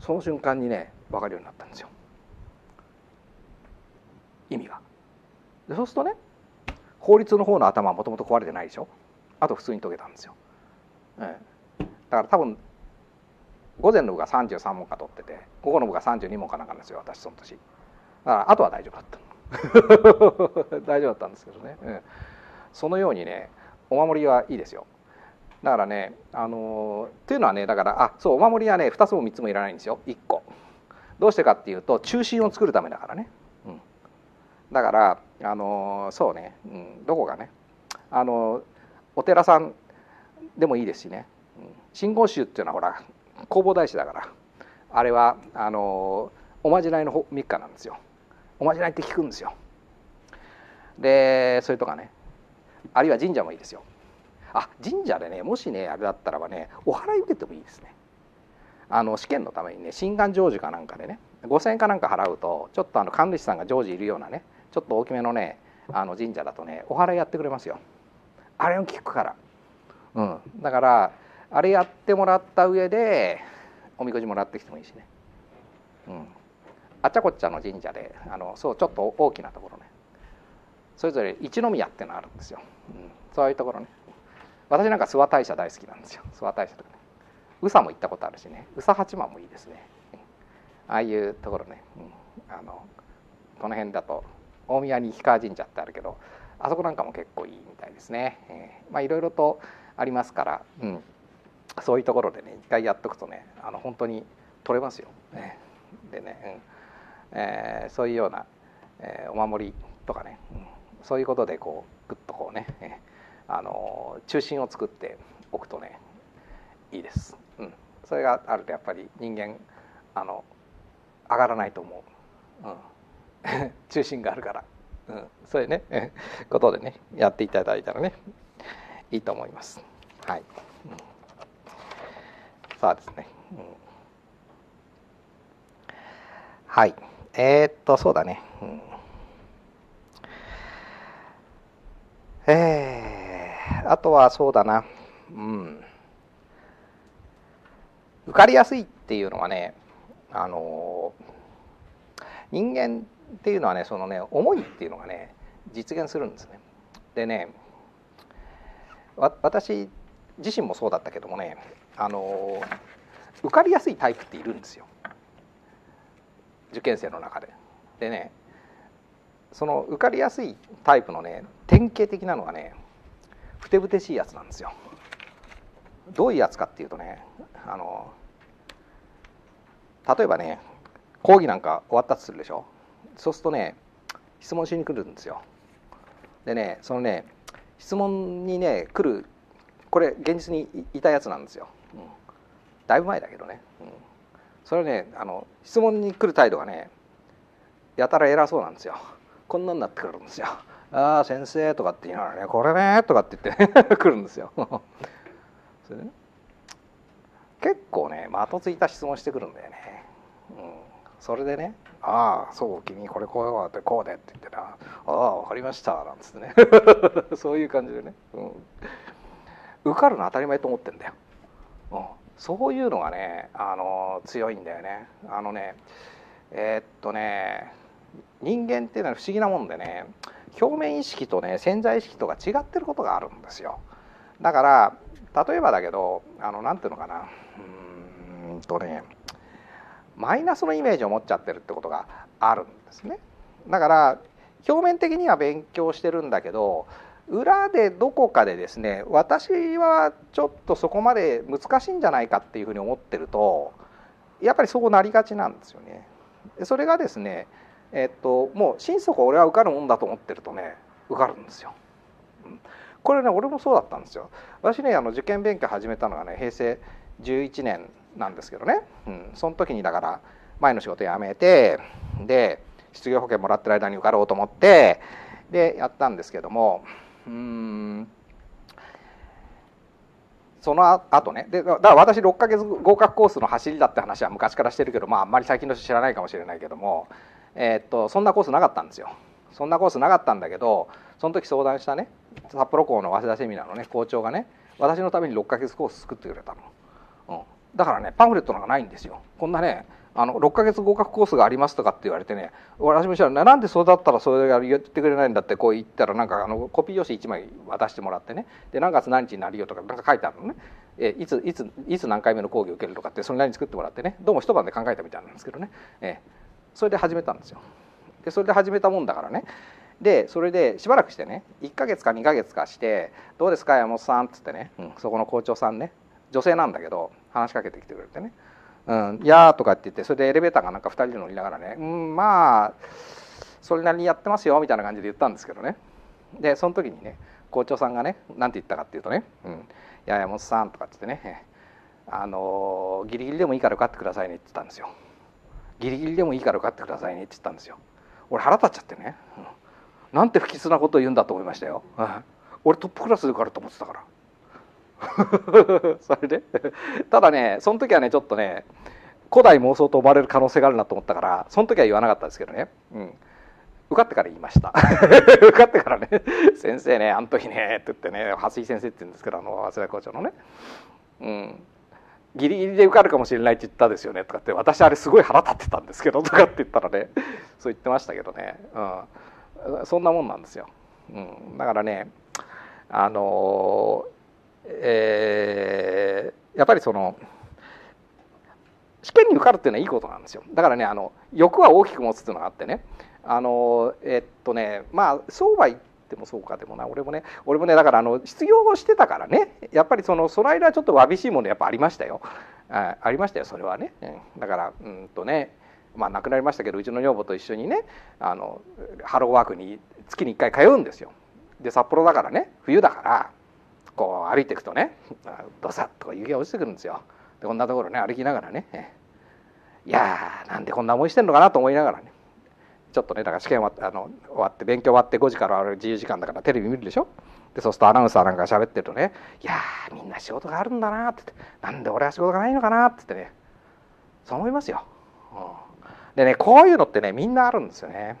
その瞬間にね分かるようになったんですよ意味がでそうするとね法律の方の頭はもともと壊れてないでしょあと普通に解けたんですよ、うん、だから多分午前の部が33問か取ってて午後の部が32問かなんかなんですよ私その年だからあとは大丈夫だった 大丈夫だったんですけどね、うん、そのようにねお守りはいいですよだからねあのっていうのはねだからあそうお守りはね2つも3つもいらないんですよ1個どうしてかっていうと中心を作るためだからね、うん、だからあのそうね、うん、どこがねあのお寺さんでもいいですしね真言宗っていうのはほら弘法大師だからあれはあのおまじないの3日なんですよおまじないって聞くんですよでそれとかねあるいは神社もいいですよあ神社でねもしねあれだったらばねお払い受けてもいいですねあの試験のためにね心願成就かなんかでね5,000円かなんか払うとちょっとあの神主さんが常時いるようなねちょっと大きめのねあの神社だとねお払いやってくれますよあれを聞くから、うん、だからあれやってもらった上でおみくじもらってきてもいいしね、うん、あちゃこっちゃの神社であのそうちょっと大きなところねそれぞれ一宮ってのあるんですよ、うん、そういうところね私なんか諏訪大社大好きなんですよ諏訪大社とかね宇佐も行ったことあるしね宇佐八幡もいいですね、ああいうところね、うん、あのこの辺だと大宮に氷川神社ってあるけどあそこなんかも結構いいみたいですね、えー、まあいろいろとありますから、うん、そういうところでね一回やっとくとねあの本当に取れますよ、ね、でね、うんえー、そういうような、えー、お守りとかね、うん、そういうことでこうグッとこうね、えあの中心を作っておくとねいいです、うん、それがあるとやっぱり人間あの上がらないと思う、うん、中心があるから、うん、そういうね ことでねやっていただいたらねいいと思います。はい、うん、さあですね、うん、はいえー、っと、そうだね。うん、えー、あとはそうだな。うん。受かりやすいっていうのはね、あのー、人間っていうのはね、そのね、思いっていうのがね、実現するんですね。でね、私自身もそうだったけどもね、あのー、受かりやすいタイプっているんですよ。受験生の中で。でねその受かりやすいタイプのね典型的なのがねふてぶてしいやつなんですよ。どういうやつかっていうとねあの例えばね講義なんか終わったとするでしょそうするとね質問しに来るんですよ。でねそのね質問にね来るこれ現実にいたやつなんですよ。うん、だいぶ前だけどね。うんそれはねあの質問に来る態度がねやたら偉そうなんですよこんなんなってくるんですよ「ああ先生」とかって言いながらね「これね」とかって言って、く 来るんですよそれ、ね、結構ね的ついた質問してくるんだよね、うん、それでね「ああそう君これこうやってこうで」って言ってな「ああ分かりました」なんつってね そういう感じでね、うん、受かるの当たり前と思ってんだよ、うんそういうのがねあの強いんだよねあのねえー、っとね人間っていうのは不思議なもんでね表面意識とね潜在意識とか違ってることがあるんですよだから例えばだけどあのなんていうのかなうーんとねマイナスのイメージを持っちゃってるってことがあるんですねだから表面的には勉強してるんだけど裏でどこかでですね私はちょっとそこまで難しいんじゃないかっていうふうに思ってるとやっぱりそうなりがちなんですよね。それがですね、えっと、もう心底俺は受かるもんだと思ってるとね受かるんですよ。これね俺もそうだったんですよ。私ねあの受験勉強始めたのがね平成11年なんですけどね、うん、その時にだから前の仕事辞めてで失業保険もらってる間に受かろうと思ってでやったんですけどもうんその後ねでだから私6か月合格コースの走りだって話は昔からしてるけど、まあ、あんまり最近の人知らないかもしれないけども、えー、っとそんなコースなかったんですよそんなコースなかったんだけどその時相談したね札幌校の早稲田セミナーのね校長がね私のために6か月コース作ってくれたの、うん、だからねパンフレットなんかないんですよこんなねあの6ヶ月合格コースがありますとかって言われてね私もしらなんでそうだったらそれが言ってくれないんだってこう言ったらなんかあのコピー用紙1枚渡してもらってねで何月何日になるよとかなんか書いてあるのねえいついついつ何回目の講義を受けるとかってそれなりに作ってもらってねどうも一晩で考えたみたいなんですけどね、えそれで始めたんですよ。でそれで始めたもんだからねでそれでしばらくしてね1ヶ月か2ヶ月かして「どうですか山本さん」っつってね、うん、そこの校長さんね女性なんだけど話しかけてきてくれてね「うん、いやーとかって言ってそれでエレベーターがなんか2人で乗りながらね、うん、まあそれなりにやってますよみたいな感じで言ったんですけどねでその時にね校長さんがね何て言ったかっていうとね「うん、いや山本さん」とかって言ってね「あのギリギリでもいいから受かってくださいね」って言ったんですよ。ギリギリでもいいから受かってくださいねって言ったんですよ。俺腹立っちゃってね、うん、なんて不吉なことを言うんだと思いましたよ。俺トップクラスで受かると思ってたから。それで ただねその時はねちょっとね古代妄想と思われる可能性があるなと思ったからその時は言わなかったですけどね、うん、受かってから言いました 受かってからね「先生ねあの時ね」って言ってね蓮井先生って言うんですけどあの早稲田校長のね、うん、ギリギリで受かるかもしれないって言ったですよねとかって私あれすごい腹立ってたんですけどとかって言ったらねそう言ってましたけどね、うん、そんなもんなんですよ。うん、だからねあのーえー、やっぱりその試験に受かるっていうのはいいことなんですよだからねあの欲は大きく持つっていうのがあってねあのえっとねまあ商売ってもそうかでもな俺もね俺もねだからあの失業してたからねやっぱりそのその間はちょっとわびしいものやっぱありましたよあありましたよそれはね、だからうんとねまあ、亡くなりましたけどうちの女房と一緒にねあのハローワークに月に1回通うんですよで札幌だからね冬だからこう歩いていくとねどさっと雪が落ちてくるんですよでこんなところね歩きながらねいやーなんでこんな思いしてんのかなと思いながらねちょっとねだから試験終わあの終わって勉強終わって5時からあ自由時間だからテレビ見るでしょでそうするとアナウンサーなんか喋ってるとね「いやーみんな仕事があるんだな」ってって「なんで俺は仕事がないのかな」ってってねそう思いますよ。うん、でねこういうのってねみんなあるんですよね。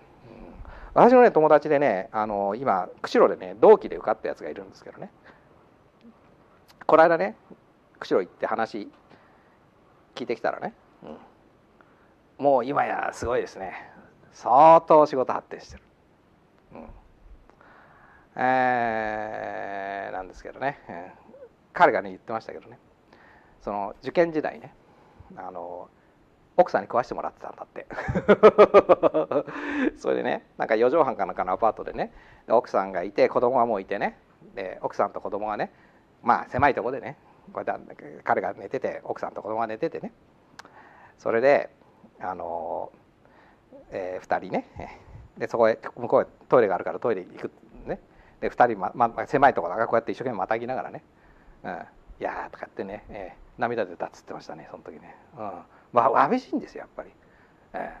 私のね友達でねあの今釧路でね同期で受かったやつがいるんですけどねこの間ね釧路行って話聞いてきたらね、うん、もう今やすごいですね相当仕事発展してる、うん、えー、なんですけどね、うん、彼がね言ってましたけどねその受験時代ねあの奥さんに食わしてもらってたんだって それでねなんか4畳半かなんかのアパートでね奥さんがいて子供はもういてねで奥さんと子供はねまあ狭いとこでねこうやって彼が寝てて奥さんと子供が寝ててねそれであの、えー、2人ねでそこへ向こうへトイレがあるからトイレ行くねで2人ま、ま狭いとこだからこうやって一生懸命またぎながらね「うん、いや」とかってね、えー、涙出たっつってましたねその時ね、うん、まあ寂びしいんですよやっぱり、え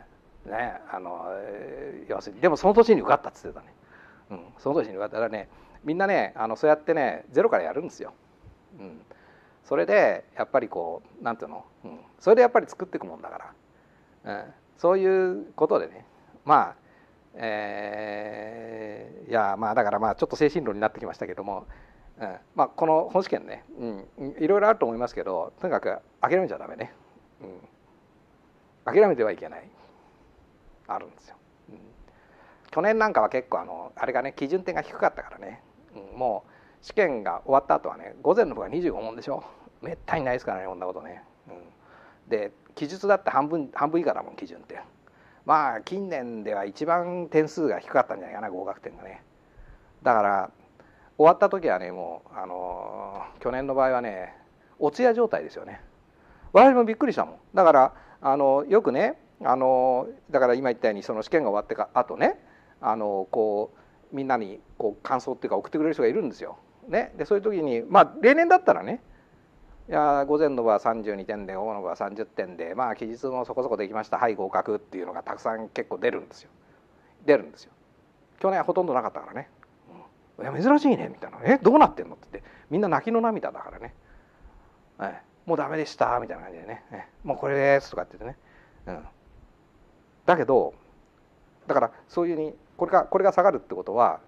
ー、ねあの、えー、要するにでもその年に受かったっつってたね、うん、その年に受かったらねみんなねあのそうやってねゼロからやるんですよ。うん、それでやっぱりこうなんていうの、うん、それでやっぱり作っていくもんだから、うん、そういうことでねまあえー、いやまあだからまあちょっと精神論になってきましたけども、うんまあ、この本試験ね、うん、いろいろあると思いますけどとにかく諦めちゃダメね、うん、諦めてはいけないあるんですよ、うん、去年なんかは結構あのあれがね基準点が低かったからねもう試験が終わった後はね午前の部が25問でしょめったにないですからねこんなことね。うん、で記述だって半分半分以下だもん基準って。まあ近年では一番点数が低かったんじゃないかな合格点がね。だから終わった時はねもう、あの去年の場合はねお通夜状態ですよね我々もびっくりしたもんだからあのよくねあのだから今言ったようにその試験が終わってかあとねあのこうみんなにこう感想っていうか送ってくれる人がいるんですよ。ね、でそういう時にまあ例年だったらねいや午前の部は32点で午後の部は30点でまあ期日もそこそこできましたはい合格っていうのがたくさん結構出るんですよ出るんですよ去年はほとんどなかったからね「いや珍しいね」みたいな「えどうなってんの?」って言ってみんな泣きの涙だからね「はい、もうダメでした」みたいな感じでね「もうこれです」とかって言ってね、うん、だけどだからそういうにこれがこれが下がるってことは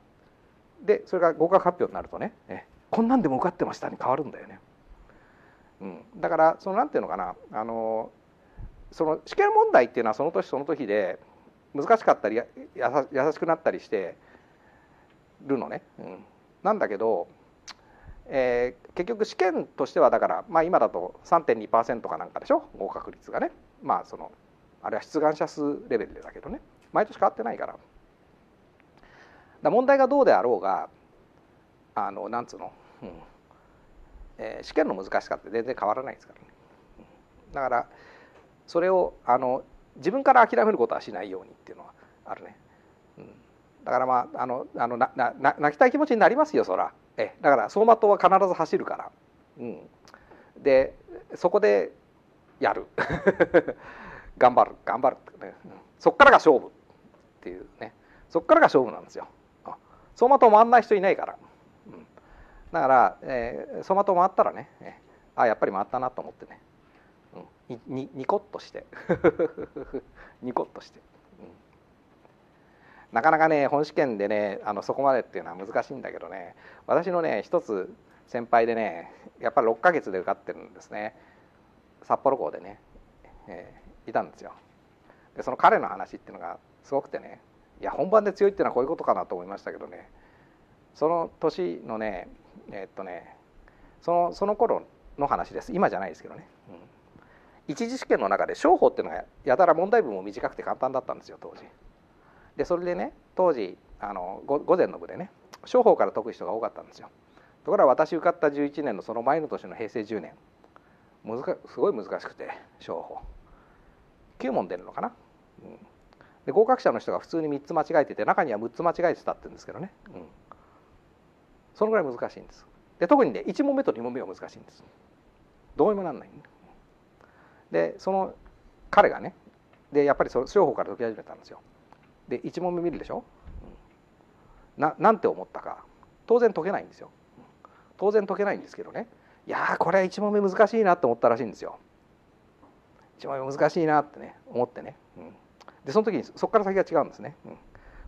でそれが合格発表になるとねこんなんでも受かってましたに変わるんだよね。うん、だからそのなんていうのかなあのその試験問題っていうのはその年その時で難しかったりやや優しくなったりしてるのね。うん、なんだけど、えー、結局試験としてはだから、まあ、今だと3.2%かなんかでしょ合格率がね。まあそのあれは出願者数レベルだけどね毎年変わってないからだ問題がどうであろうがあのなんつうの、うんえー、試験の難しさって全然変わらないですから、ね、だからそれをあの自分から諦めることはしないようにっていうのはあるね、うん、だからまああのあのなな泣きたい気持ちになりますよそらえだから走馬灯は必ず走るから、うん、でそこでやる 頑張る頑張るってね、うん、そっからが勝負っていうねそっからが勝負なんですよ。走馬灯回んない人いないから、うん、だから、えー、走馬灯回ったらね、えー、あやっぱり回ったなと思ってね、うん、にににこっとしてにこっとして、うん、なかなかね本試験でねあのそこまでっていうのは難しいんだけどね私のね一つ先輩でねやっぱり6か月で受かってるんですね札幌校でね、えー、いたんですよでその彼の話っていうのがすごくてねいや本番で強いっていうのはこういうことかなと思いましたけどねその年のねえー、っとねそのその頃の話です今じゃないですけどね、うん、一次試験の中で商法っていうのがやたら問題文も短くて簡単だったんですよ当時。でそれでね当時あの午前の部でね商法から解く人が多かったんですよ。ところが私受かった11年のその前の年の平成10年難すごい難しくて商法9問出るのかな、うん、で合格者の人が普通に3つ間違えてて中には6つ間違えてたって言うんですけどね、うん、そのぐらい難しいんですで特にね1問目と2問目は難しいんですどうにもなんない、ね、でその彼がねでやっぱりそ商法から解き始めたんですよで1問目見るでしょ、うん、ななんて思ったか当然解けないんですよ当然解けないんですけどねいやこれは1問目難しいなと思ったらしいんですよ1問目難しいなってね思ってね、うんでその時にそこから先が違うんですね、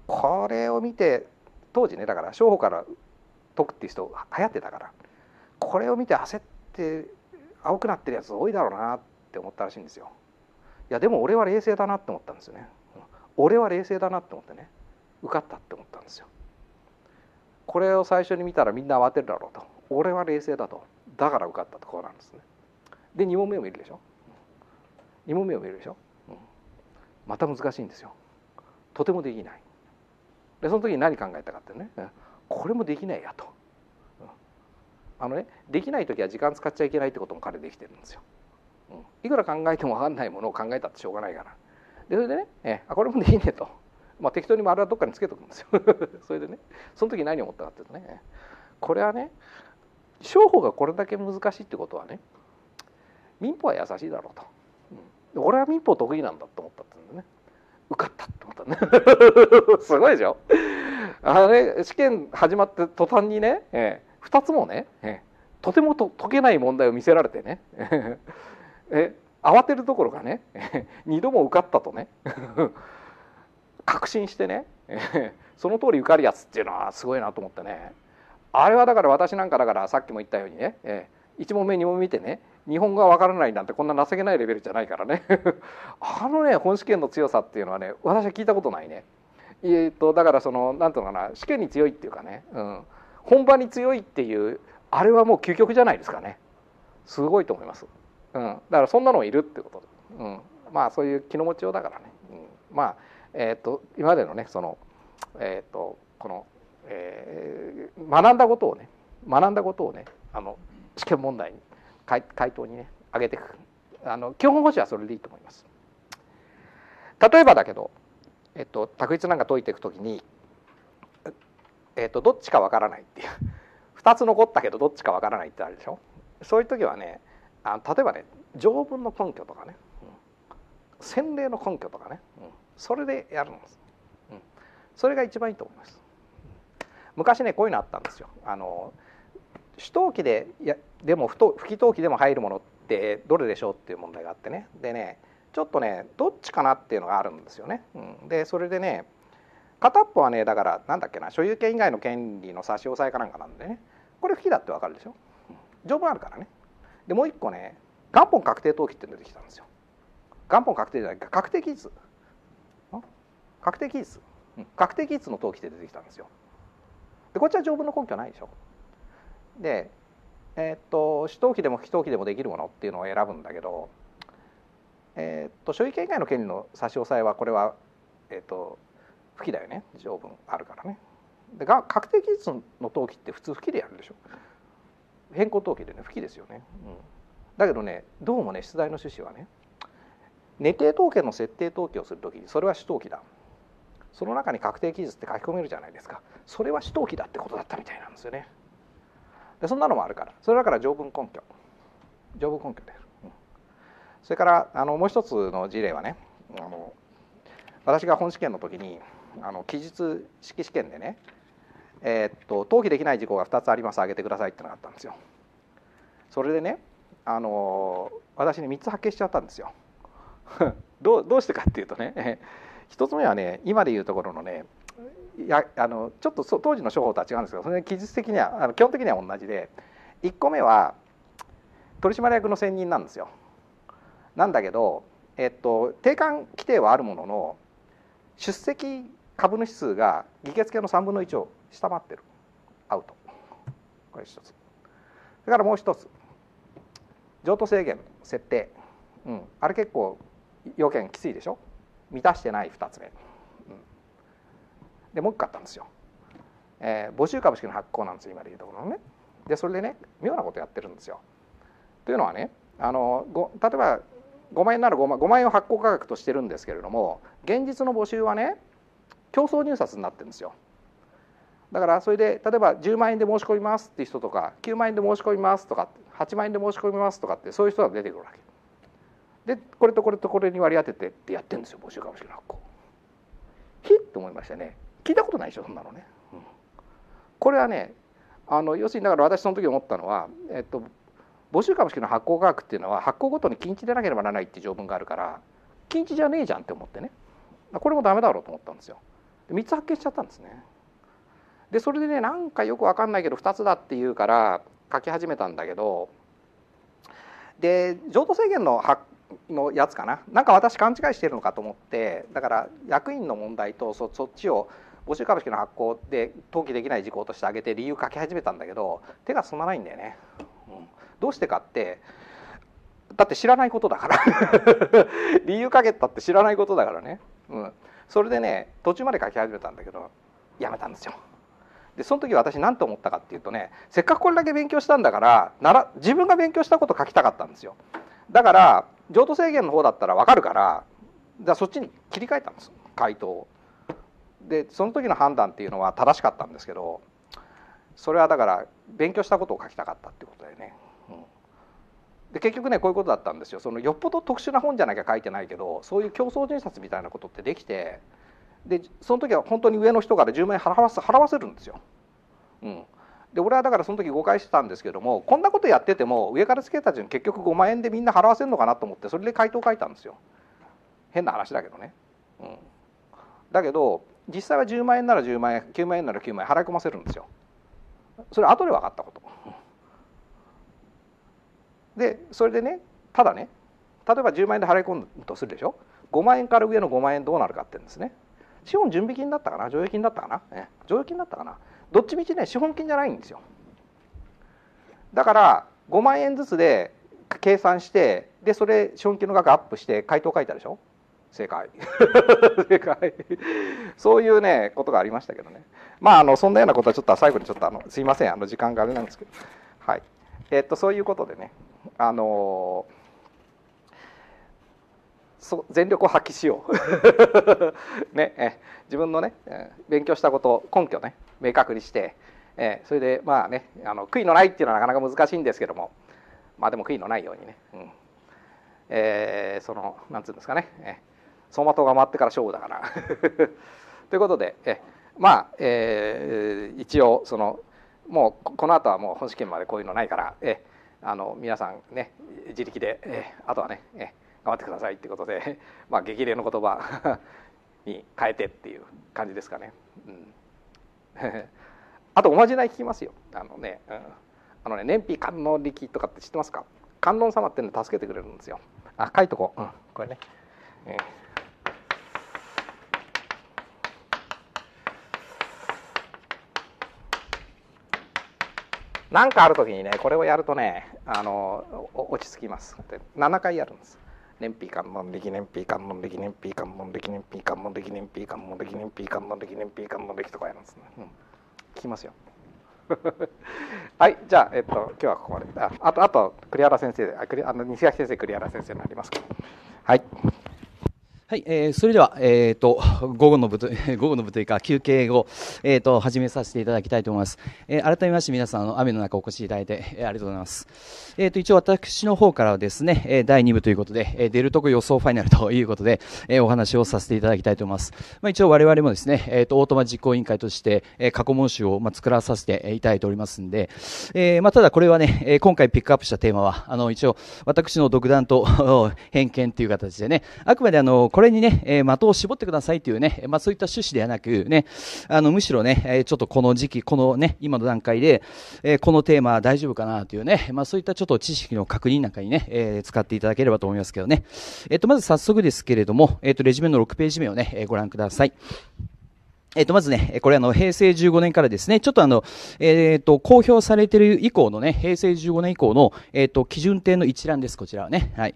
これを見て当時ねだから商法から解くっていう人流行ってたからこれを見て焦って青くなってるやつ多いだろうなって思ったらしいんですよいやでも俺は冷静だなって思ったんですよね、俺は冷静だなって思ってね受かったって思ったんですよこれを最初に見たらみんな慌てるだろうと俺は冷静だとだから受かったとこうなんですねで2問目を見るでしょ2問目を見るでしょまた難しいんですよとてもできないでその時に何考えたかってねこれもできないやとあのねできない時は時間使っちゃいけないってことも彼できてるんですよ、うん、いくら考えても分かんないものを考えたってしょうがないからでそれでね、えあこれもできねえと、まあ、適当に丸はどっかにつけとくんですよ それでねその時何思ったかっていうとねこれはね商法がこれだけ難しいってことはね民法は優しいだろうと、うん、俺は民法得意なんだと思った受かったって思ったね すごいでしょあれ試験始まって途端にね、えー、2つもね、えー、とてもと解けない問題を見せられてね え慌てるどころかね2度も受かったとね 確信してねその通り受かるやつっていうのはすごいなと思ってねあれはだから私なんかだからさっきも言ったようにね1問目2問目見てね日本語がわからないなんてこんな情けないレベルじゃないからね あのね本試験の強さっていうのはね私は聞いたことないね。えっと、だからその何ていうのかな試験に強いっていうかね、うん、本番に強いっていうあれはもう究極じゃないですかねすごいと思います、うん、だからそんなのいるってこと、うん、まあそういう気の持ちようだからね、うん、まあえっ、と今までのねそのえっ、とこの、えー、学んだことをね学んだことをねあの試験問題に回答にね上げていくあの基本方針はそれでいいと思います。例えばだけど、えっと、択一なんか解いていくときに、えっと、どっちかわからないっていう2つ残ったけどどっちかわからないってあるでしょそういう時はねあ例えばね条文の根拠とかね、うん、洗礼の根拠とかね、うん、それでやるんです、うん、それが一番いいと思います昔ねこういうのあったんですよあの主陶器でやでも不不陶器でも入るものってどれでしょうっていう問題があってねでねちょっとねどっちかなっていうのがあるんですよね。うん、でそれでね片っぽはねだからなんだっけな所有権以外の権利の差し押さえかなんかなんでねこれ不起だってわかるでしょ条文あるからねでもう一個ね元本確定登記って出てきたんですよ元本確定じゃない確定期日確定期日確定期日の登記って出てきたんですよでこっちは条文の根拠ないでしょで、えー、っと主登記でも非登記でもできるものっていうのを選ぶんだけど、えー、っと所有権以外の権利の差し押さえはこれは、えー、っと不記だよね条文あるからね。でが確定期日の登記って普通不記でやるでしょ。変更登記でね不記ですよね。うん、だけどねどうもね出題の趣旨はね寝定統計の設定登記をするときにそれは主登記だその中に確定期日って書き込めるじゃないですかそれは主登記だってことだったみたいなんですよね。でそんなのもあるからそれだから条文根拠条文根拠です、それからあのもう一つの事例はねあの私が本試験の時にあの記述式試験でねえー、っと登記できない事項が2つあります挙げてくださいってのがあったんですよそれでねあの私に3つ発見しちゃったんですよ どうどうしてかっていうとね1つ目はね今でいうところのねやあのちょっと当時の処方とは違うんですけどその記述的にはあの基本的には同じで1個目は取締役の選任なんですよ。なんだけど、えっと、定款規定はあるものの出席株主数が議決権の3分の1を下回ってるアウトこれ一つそれからもう一つ譲渡制限設定、うん、あれ結構要件きついでしょ満たしてない2つ目。でもう一個あったんですよ、えー、募集株式の発行なんですよ今でいうところのねでそれでね妙なことやってるんですよというのはねあの例えば5万円なら5万 ,5 万円を発行価格としてるんですけれども現実の募集はね競争入札になってるんですよだからそれで例えば10万円で申し込みますって人とか9万円で申し込みますとか8万円で申し込みますとかってそういう人が出てくるわけでこれとこれとこれに割り当ててってやってるんですよ募集株式の発行。ひっと思いましたね聞いたことないでしょそんなのね、うん、これはねあの要するにだから私その時思ったのは、えっと、募集株式の発行価格っていうのは発行ごとに禁止でなければならないっていう条文があるから禁止じゃねえじゃんって思ってねこれもダメだろうと思ったんですよで3つ発見しちゃったんですねでそれでねなんかよく分かんないけど2つだっていうから書き始めたんだけどで譲渡制限の発のやつかななんか私勘違いしてるのかと思ってだから役員の問題とそっちを募集株式の発行で登記できない事項として挙げて理由書き始めたんだけど手が進まないんだよね、うん、どうしてかってだって知らないことだから 理由書けたって知らないことだからね、うん、それでね途中まで書き始めたんだけどやめたんですよでその時私何と思ったかっていうとねせっかくこれだけ勉強したんだからなら自分が勉強したこと書きたかったんですよだから譲渡制限の方だったら分かるからじゃあそっちに切り替えたんです回答を。でその時の判断っていうのは正しかったんですけどそれはだから勉強したことを書きたかったってことだよね。で結局ねこういうことだったんですよそのよっぽど特殊な本じゃなきゃ書いてないけどそういう競争人札みたいなことってできてでその時は本当に上の人から10万円払わせ払わせるんですよ。うん、で俺はだからその時誤解してたんですけどもこんなことやってても上からつけた順結局5万円でみんな払わせるのかなと思ってそれで回答書いたんですよ。変な話だけどね。うん、だけど実際は10万円なら10万円9万円なら9万円払い込ませるんですよそれ後で分かったことでそれでねただね例えば10万円で払い込むとするでしょ5万円から上の5万円どうなるかって言うんですね資本準備金だったかな剰余金だったかな、剰余金だったかなどっちみちね資本金じゃないんですよだから5万円ずつで計算してでそれ資本金の額アップして回答書いたでしょ正解 正解そういうねことがありましたけどねまああのそんなようなことはちょっと最後にちょっとあのすいませんあの時間があれなんですけどはいえっとそういうことでねあのーそ全力を発揮しよう ね、え自分のね勉強したこと根拠ね明確にして、えそれでまあねあの悔いのないっていうのはなかなか難しいんですけどもまあでも悔いのないようにね、うんえー、そのなんつうんですかね、え走馬灯が回ってから勝負だから ということでえまあ、えー、一応そのもうこの後はもう本試験までこういうのないからえあの皆さんね自力でえあとはねえ頑張ってくださいってことで、まあ、激励の言葉 に変えてっていう感じですかね。うんあとおまじない聞きますよ。あのね、うん、あのね燃費観音力とかって知ってますか？観音様っていうの助けてくれるんですよ。あ書いとこう。うん、これね。えー何かある時にねこれをやるとねあの落ち着きますで7回やるんです燃費観音力燃費観音力燃費観音力燃費観音力燃費観音力燃費観音力燃費観音力とかやるんですね、うん、聞きますよ はいじゃあ、えっと、今日はここまでああとあと栗原先生あ栗あの西垣先生栗原先生になりますはいはい、えー、それでは、えーと、午後の部と 午後の部というか休憩を、えーと、始めさせていただきたいと思います、えー、改めまして皆さんの雨の中お越しいただいて、えー、ありがとうございます、えーと、一応私の方からはですね、えー、第2部ということで、えー、出るとこ予想ファイナルということで、えー、お話をさせていただきたいと思います、まあ、一応我々もですね、えー、とオートマ実行委員会として、えー、過去問集を、まあ、作らさせていただいておりますんで、えーまあ、ただこれはね、えー、今回ピックアップしたテーマはあの一応私の独断と 偏見という形でねあくまであのこれこれにね、え的を絞ってくださいというね、まあ、そういった趣旨ではなく、ね、あのむしろね、えちょっとこの時期、このね、今の段階で、えこのテーマ大丈夫かなというね、まあ、そういったちょっと知識の確認なんかにね、え使っていただければと思いますけどね。えっ、と、まず早速ですけれども、えっ、と、レジュメの6ページ目をね、えご覧ください。えっ、と、まずね、これあの、平成15年からですね、ちょっとあの、えっ、と、公表されてる以降のね、平成15年以降の、えっ、と、基準点の一覧です、こちらはね。はい。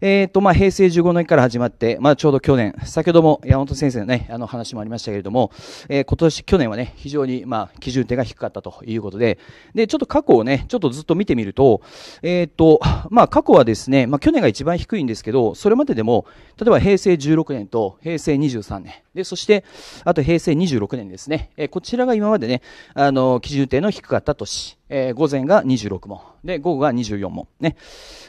えっ、と、まあ、平成15年から始まって、まあ、ちょうど去年、先ほども山本先生のね、あの話もありましたけれども、え今年、去年はね、非常に、まあ、基準点が低かったということで、で、ちょっと過去をね、ちょっとずっと見てみると、えっ、と、まあ、過去はですね、まあ、去年が一番低いんですけど、それまででも、例えば平成16年と平成23年、で、そして、あと平成2026年ですね、えこちらが今までね、あの、基準点の低かった年。えー、午前が26問。で、午後が24問。ね。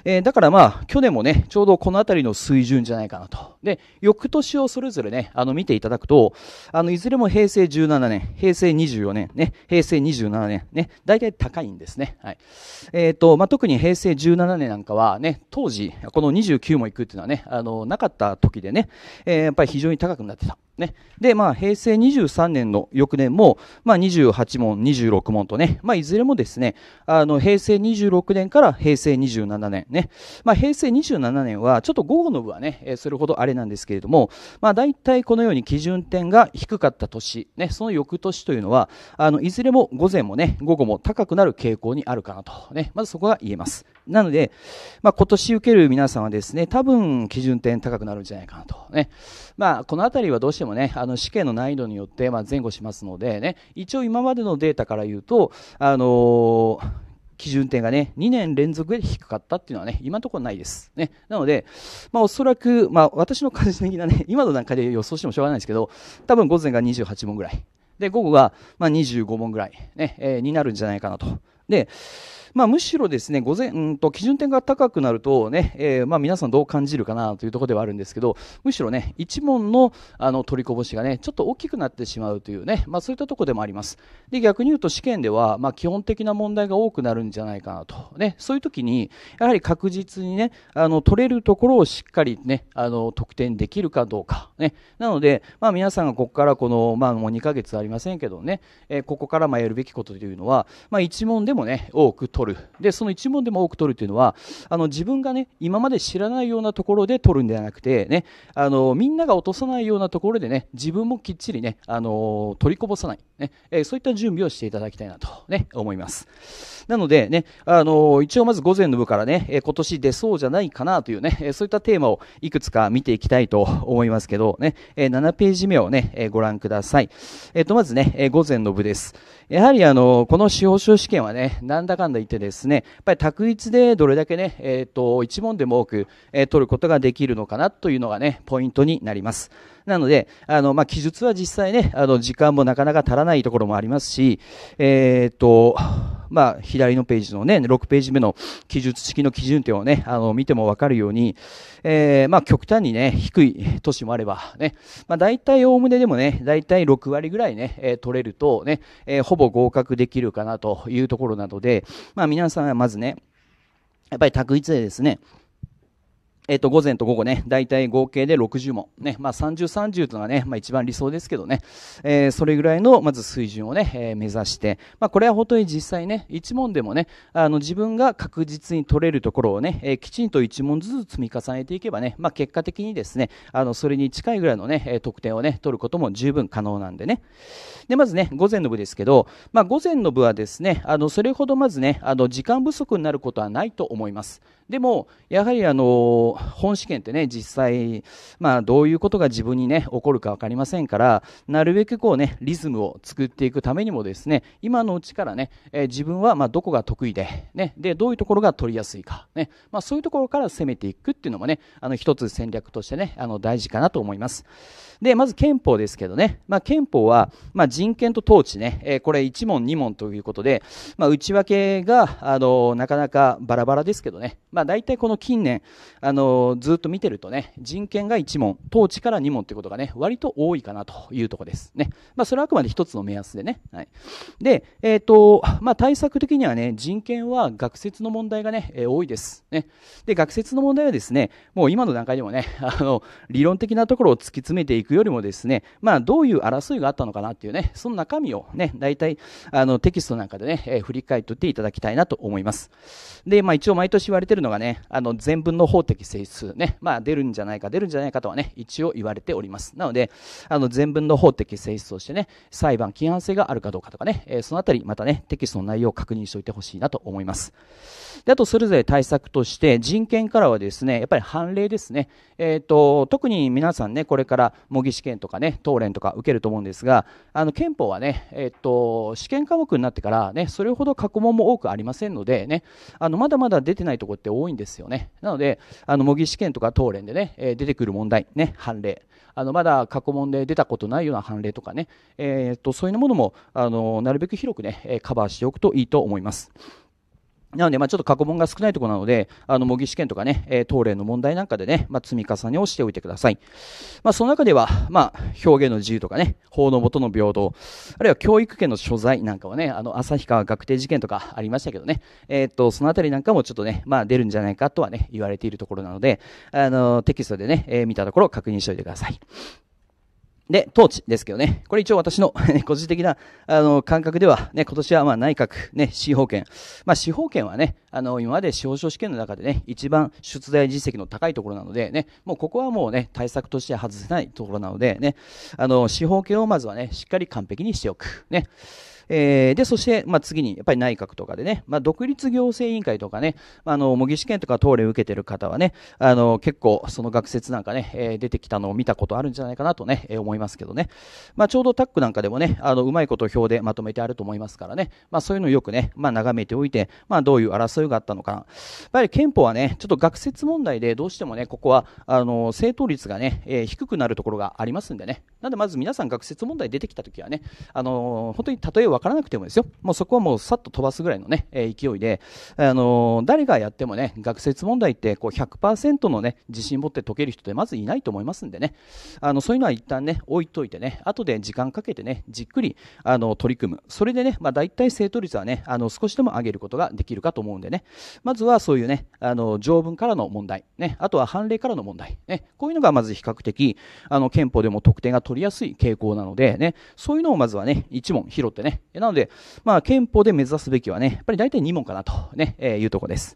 えー、だからまあ、去年もね、ちょうどこのあたりの水準じゃないかなと。で、翌年をそれぞれね、あの、見ていただくと、あの、いずれも平成17年、平成24年、ね、平成27年、ね、大体高いんですね。はい。えっ、ー、と、まあ、特に平成17年なんかはね、当時、この29も行くっていうのはね、あの、なかった時でね、えー、やっぱり非常に高くなってた。ね。で、まあ、平成23年の翌年も、まあ、28問、26問とね、まあ、いずれもですですね、あの、平成26年から平成27年ね。まあ、平成27年は、ちょっと午後の部はね、えー、それほどあれなんですけれども、まあ、大体このように基準点が低かった年、ね、その翌年というのは、あの、いずれも午前もね、午後も高くなる傾向にあるかなと、ね、まずそこが言えます。なので、まあ、今年受ける皆さんはですね、多分基準点高くなるんじゃないかなと。ね。まあ、このりはどうしてもね、あの試験の難易度によって、ま前後しますのでね、一応今までのデータから言うと、あのー基準点がね、2年連続で低かったっていうのはね、今のところないです。ね。なので、まあおそらく、まあ私の感じ的なね、今の段階で予想してもしょうがないですけど、多分午前が28問ぐらい。で、午後が、まあ、25問ぐらいねえー、になるんじゃないかなと。で、まあ、むしろですね、午前、うんと、基準点が高くなるとね、えー、まあ、皆さんどう感じるかなというところではあるんですけど、むしろね、一問の、あの、取りこぼしがね、ちょっと大きくなってしまうというね、まあ、そういったところでもあります。で、逆に言うと試験では、まあ、基本的な問題が多くなるんじゃないかなと。ね、そういう時に、やはり確実にね、あの、取れるところをしっかりね、あの、得点できるかどうか。ね。なので、まあ、皆さんがここからこの、まあ、もう2ヶ月ありませんけどね、えー、ここからまやるべきことというのは、まあ、一問でもね、多く取取るでその1問でも多く取るというのはあの自分がね今まで知らないようなところで取るんではなくてねあのみんなが落とさないようなところでね自分もきっちりねあの取りこぼさないね、えー、そういった準備をしていただきたいなと、ね、思いますなのでねあの一応まず午前の部からね、え今年出そうじゃないかなというね、えそういったテーマをいくつか見ていきたいと思いますけどね、え7ページ目をね、えご覧ください、えー、とまずね、え午前の部ですやはりあのこの司法書試験はねなんだかんだ言てですね、やっぱり択一でどれだけね、えー、と、1問でも多く、えー、取ることができるのかなというのがね、ポイントになります。なので、あの、まあ、記述は実際ね、あの、時間もなかなか足らないところもありますし、えー、っと、まあ、左のページのね、6ページ目の記述式の基準点をね、あの、見てもわかるように、えー、まあ、極端にね、低い都市もあれば、ね、まあ、大体おおむねでもね、大体6割ぐらいね、えー、取れるとね、えー、ほぼ合格できるかなというところなので、まあ、皆さんはまずね、やっぱり択一でですね、えっと、午前と午後ね、だいたい合計で60問。ね、まあ、30、30というのがね、まあ、一番理想ですけどね、えー、それぐらいの、まず水準をね、えー、目指して、まあ、これは本当に実際ね、1問でもね、あの、自分が確実に取れるところをね、えー、きちんと1問ずつ積み重ねていけばね、まあ、結果的にですね、あの、それに近いぐらいのね、得点をね、取ることも十分可能なんでね。で、まずね、午前の部ですけど、まあ、午前の部はですね、あの、それほどまずね、あの、時間不足になることはないと思います。でも、やはりあの、本試験ってね、実際、まあ、どういうことが自分にね、起こるか分かりませんから、なるべくこうね、リズムを作っていくためにもですね、今のうちからね、えー、自分はまどこが得意で、ね、で、どういうところが取りやすいか、ね、まあ、そういうところから攻めていくっていうのもね、あの、一つ戦略としてね、あの、大事かなと思います。で、まず憲法ですけどね、まあ、憲法は、ま人権と統治ね、えー、これ1問2問ということで、ま内訳が、あの、なかなかバラバラですけどね、まあまあ、大体この近年、あのずっと見てるとね、人権が1問、統治から2問ってことがね、割と多いかなというとこですね。まあ、それはあくまで一つの目安でね。はい。で、えっ、ー、と、まあ、対策的にはね、人権は学説の問題がね、えー、多いです。ね。で、学説の問題はですね、もう今の段階でもね、あの、理論的なところを突き詰めていくよりもですね、まあ、どういう争いがあったのかなっていうね、その中身をね、大体、あの、テキストなんかでね、えー、振り返っておいていただきたいなと思います。で、まあ、一応毎年言われてるののがね、あの、全文の法的性質ね、まあ、出るんじゃないか、出るんじゃないかとはね、一応言われております。なので、あの、全文の法的性質としてね、裁判、規範性があるかどうかとかね、えー、そのあたり、またね、テキストの内容を確認しておいてほしいなと思います。で、あと、それぞれ対策として、人権からはですね、やっぱり判例ですね。えっ、ー、と、特に皆さんね、これから模擬試験とかね、答練とか受けると思うんですが、あの、憲法はね、えっ、ー、と、試験科目になってからね、それほど過去問も多くありませんのでね、あの、まだまだ出てないところって多多いんですよね。なので、あの模擬試験とか答練でね、えー、出てくる問題、ね、判例、あのまだ過去問で出たことないような判例とかね、えー、っとそういうものもあのなるべく広くね、カバーしておくといいと思います。なので、まあ、ちょっと過去問が少ないところなので、あの、模擬試験とかね、えー、当例の問題なんかでね、まあ、積み重ねをしておいてください。まあ、その中では、まあ、表現の自由とかね、法の下の平等、あるいは教育権の所在なんかはね、あの、旭川学定事件とかありましたけどね、えー、っと、そのあたりなんかもちょっとね、まあ、出るんじゃないかとはね、言われているところなので、あの、テキストでね、えー、見たところを確認しておいてください。で、統治ですけどね。これ一応私の 個人的な、あの、感覚では、ね、今年はまあ内閣、ね、司法権。まあ司法権はね、あの、今まで司法書試験の中でね、一番出題実績の高いところなので、ね、もうここはもうね、対策として外せないところなので、ね、あの、司法系をまずはね、しっかり完璧にしておく。ね。えー、で、そして、まあ、次に、やっぱり内閣とかでね、まあ、独立行政委員会とかね、あの、模擬試験とか当例受けてる方はね、あの、結構、その学説なんかね、えー、出てきたのを見たことあるんじゃないかなとね、えー、思いますけどね。まあ、ちょうどタックなんかでもね、あの、うまいこと表でまとめてあると思いますからね、まあ、そういうのをよくね、まあ、眺めておいて、まあ、どういう争い争いがあったのかやっぱり憲法はね、ちょっと学説問題でどうしてもね、ここは、あの、正答率がね、えー、低くなるところがありますんでね。なんでまず皆さん学説問題出てきたときはね、あの、本当に例え分からなくてもですよ。もうそこはもうさっと飛ばすぐらいのね、え勢いで、あの、誰がやってもね、学説問題ってこう100%のね、自信持って解ける人ってまずいないと思いますんでね。あの、そういうのは一旦ね、置いといてね、後で時間かけてね、じっくり、あの、取り組む。それでね、まあ大体正答率はね、あの、少しでも上げることができるかと思うんで、でね、まずはそういうね、あの、条文からの問題、ね、あとは判例からの問題、ね、こういうのがまず比較的、あの、憲法でも特定が取りやすい傾向なので、ね、そういうのをまずはね、1問拾ってね、なので、まあ、憲法で目指すべきはね、やっぱり大体2問かなと、ね、えー、いうとこです。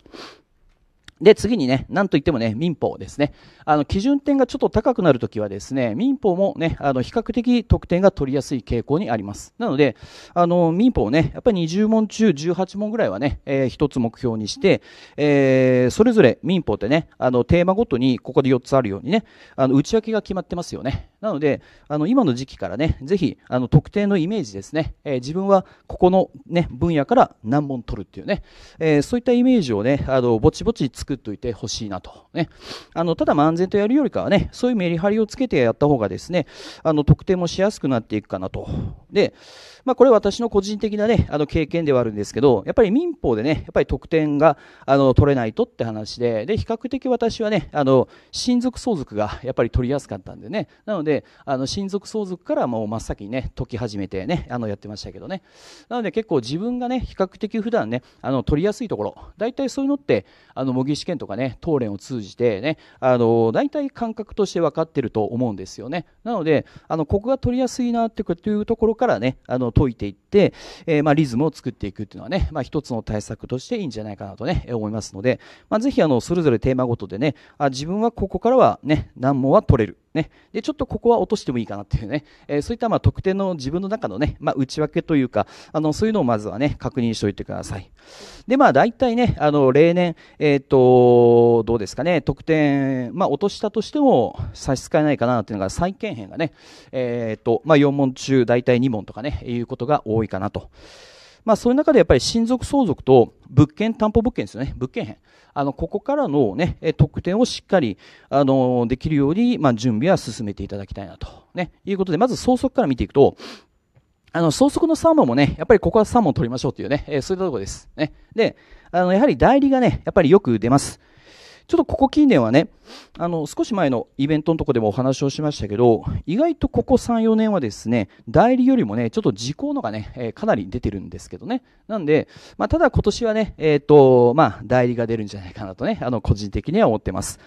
で、次にね、なんといってもね、民法ですね。あの、基準点がちょっと高くなるときはですね、民法もね、あの、比較的得点が取りやすい傾向にあります。なので、あの、民法ね、やっぱり20問中18問ぐらいはね、えー、一つ目標にして、えー、それぞれ民法ってね、あの、テーマごとにここで4つあるようにね、あの、内訳が決まってますよね。なので、あの、今の時期からね、ぜひ、あの、特定のイメージですね、えー、自分はここのね、分野から何本取るっていうね、えー、そういったイメージをね、あの、ぼちぼち作っておいてほしいなと。ね。あの、ただ漫然とやるよりかはね、そういうメリハリをつけてやった方がですね、あの、特定もしやすくなっていくかなと。で、まあ、これ私の個人的なね、あの、経験ではあるんですけど、やっぱり民法でね、やっぱり特点が、あの、取れないとって話で、で、比較的私はね、あの、親族相続がやっぱり取りやすかったんでね、なので、で、あの、親族相続からもう真っ先にね、解き始めてね、あの、やってましたけどね。なので結構自分がね、比較的普段ね、あの、取りやすいところ、大体そういうのって、あの、模擬試験とかね、答練を通じてね、あの、大体感覚として分かってると思うんですよね。なので、あの、ここが取りやすいなっていうところからね、あの、解いていって、えー、まあ、リズムを作っていくっていうのはね、まあ、一つの対策としていいんじゃないかなとね、思いますので、まあ、ぜひ、あの、それぞれテーマごとでね、あ自分はここからはね、難問は取れる。ね。で、ちょっとこここは落としてもいいかなっていうね、えー、そういったまあ特定の自分の中のね、まあ、内訳というか、あの、そういうのをまずはね、確認しておいてください。で、まあ、大体ね、あの、例年、えっ、ー、と、どうですかね、得点、まあ、落としたとしても差し支えないかなっていうのが、債権編がね、えっ、ー、と、まあ、4問中大体2問とかね、いうことが多いかなと。まあ、そういう中でやっぱり親族相続と物件担保物件ですよね、物件編。あの、ここからのね、特典をしっかり、あの、できるように、まあ、準備は進めていただきたいなと、ね、いうことで、まず相続から見ていくと、あの、相続のサーモンもね、やっぱりここはサーモン取りましょうっていうね、えー、そういったところです。ね。で、あの、やはり代理がね、やっぱりよく出ます。ちょっとここ近年はね、あの、少し前のイベントのとこでもお話をしましたけど、意外とここ3、4年はですね、代理よりもね、ちょっと時効のがね、えー、かなり出てるんですけどね。なんで、まあ、ただ今年はね、えっ、ー、と、まあ、代理が出るんじゃないかなとね、あの、個人的には思ってます。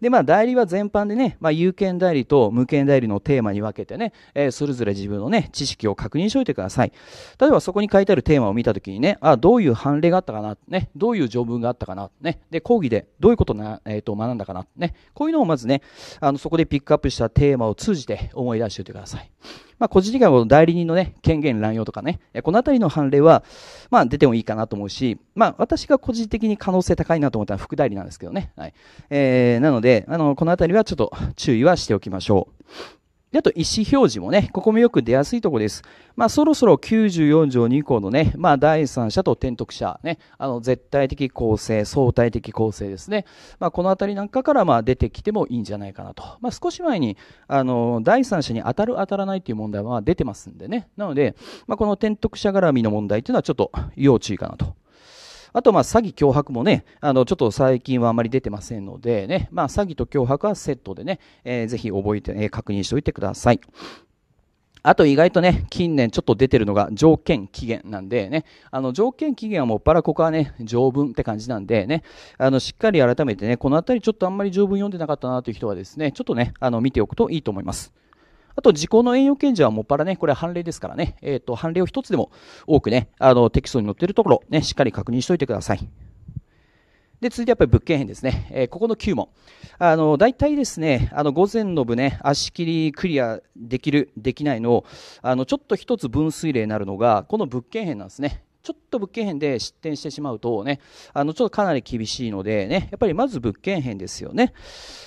で、まあ、代理は全般でね、まあ、有権代理と無権代理のテーマに分けてね、えー、それぞれ自分のね、知識を確認しておいてください。例えばそこに書いてあるテーマを見たときにね、あ、どういう判例があったかな、ね、どういう条文があったかな、ね、で、講義でどういうことな、えっ、ー、と、学んだかな、ね、こういうのをまずね、あの、そこでピックアップしたテーマを通じて思い出しておいてください。まあ、個人事業代理人のね、権限乱用とかね、このあたりの判例は、まあ、出てもいいかなと思うし、まあ、私が個人的に可能性高いなと思ったら副代理なんですけどね。はい。えー、なので、あの、このあたりはちょっと注意はしておきましょう。で、あと、意思表示もね、ここもよく出やすいとこです。まあ、そろそろ94条2項のね、まあ、第三者と転得者、ね、あの、絶対的構成、相対的構成ですね。まあ、このあたりなんかから、まあ、出てきてもいいんじゃないかなと。まあ、少し前に、あの、第三者に当たる当たらないっていう問題は出てますんでね。なので、まあ、この転得者絡みの問題っていうのはちょっと要注意かなとあと、まあ、詐欺、脅迫もね、あの、ちょっと最近はあまり出てませんので、ね、まあ、詐欺と脅迫はセットでね、えー、ぜひ覚えて、えー、確認しておいてください。あと意外とね、近年ちょっと出てるのが条件期限なんでね、あの条件期限はもっぱらここはね、条文って感じなんでね、あのしっかり改めてね、この辺りちょっとあんまり条文読んでなかったなという人はですね、ちょっとね、あの見ておくといいと思います。あと、時効の栄養検事はもっぱらね、これは判例ですからね、えっ、ー、と、判例を一つでも多くね、あの、テキストに載っているところ、ね、しっかり確認しておいてください。で、続いてやっぱり物件編ですね。えー、ここの9問。あの、大体ですね、あの、午前の部ね、足切りクリアできる、できないのを、あの、ちょっと一つ分水例になるのが、この物件編なんですね。ちょっと物件編で失点してしまうとね、あの、ちょっとかなり厳しいのでね、やっぱりまず物件編ですよね。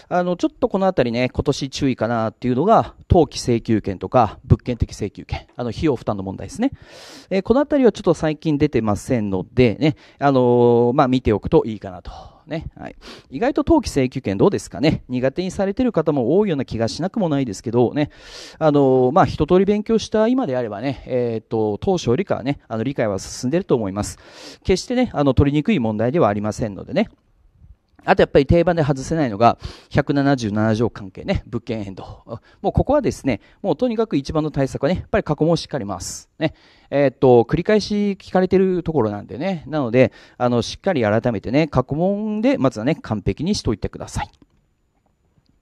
あの、ちょっとこのあたりね、今年注意かなっていうのが、当期請求権とか、物件的請求権、あの、費用負担の問題ですね。えー、このあたりはちょっと最近出てませんのでね、あのー、まあ、見ておくといいかなと。ね。はい。意外と冬季請求権どうですかね。苦手にされてる方も多いような気がしなくもないですけどね。あのまあ、一通り勉強した今であればね、えっ、と、当初よりかはね、あの、理解は進んでると思います。決してね、あの、取りにくい問題ではありませんのでね。あとやっぱり定番で外せないのが、177条関係ね、物件変動。もうここはですね、もうとにかく一番の対策はね、やっぱり過去問をしっかり回す。ね。えー、っと、繰り返し聞かれてるところなんでね。なので、あの、しっかり改めてね、過去問で、まずはね、完璧にしといてください。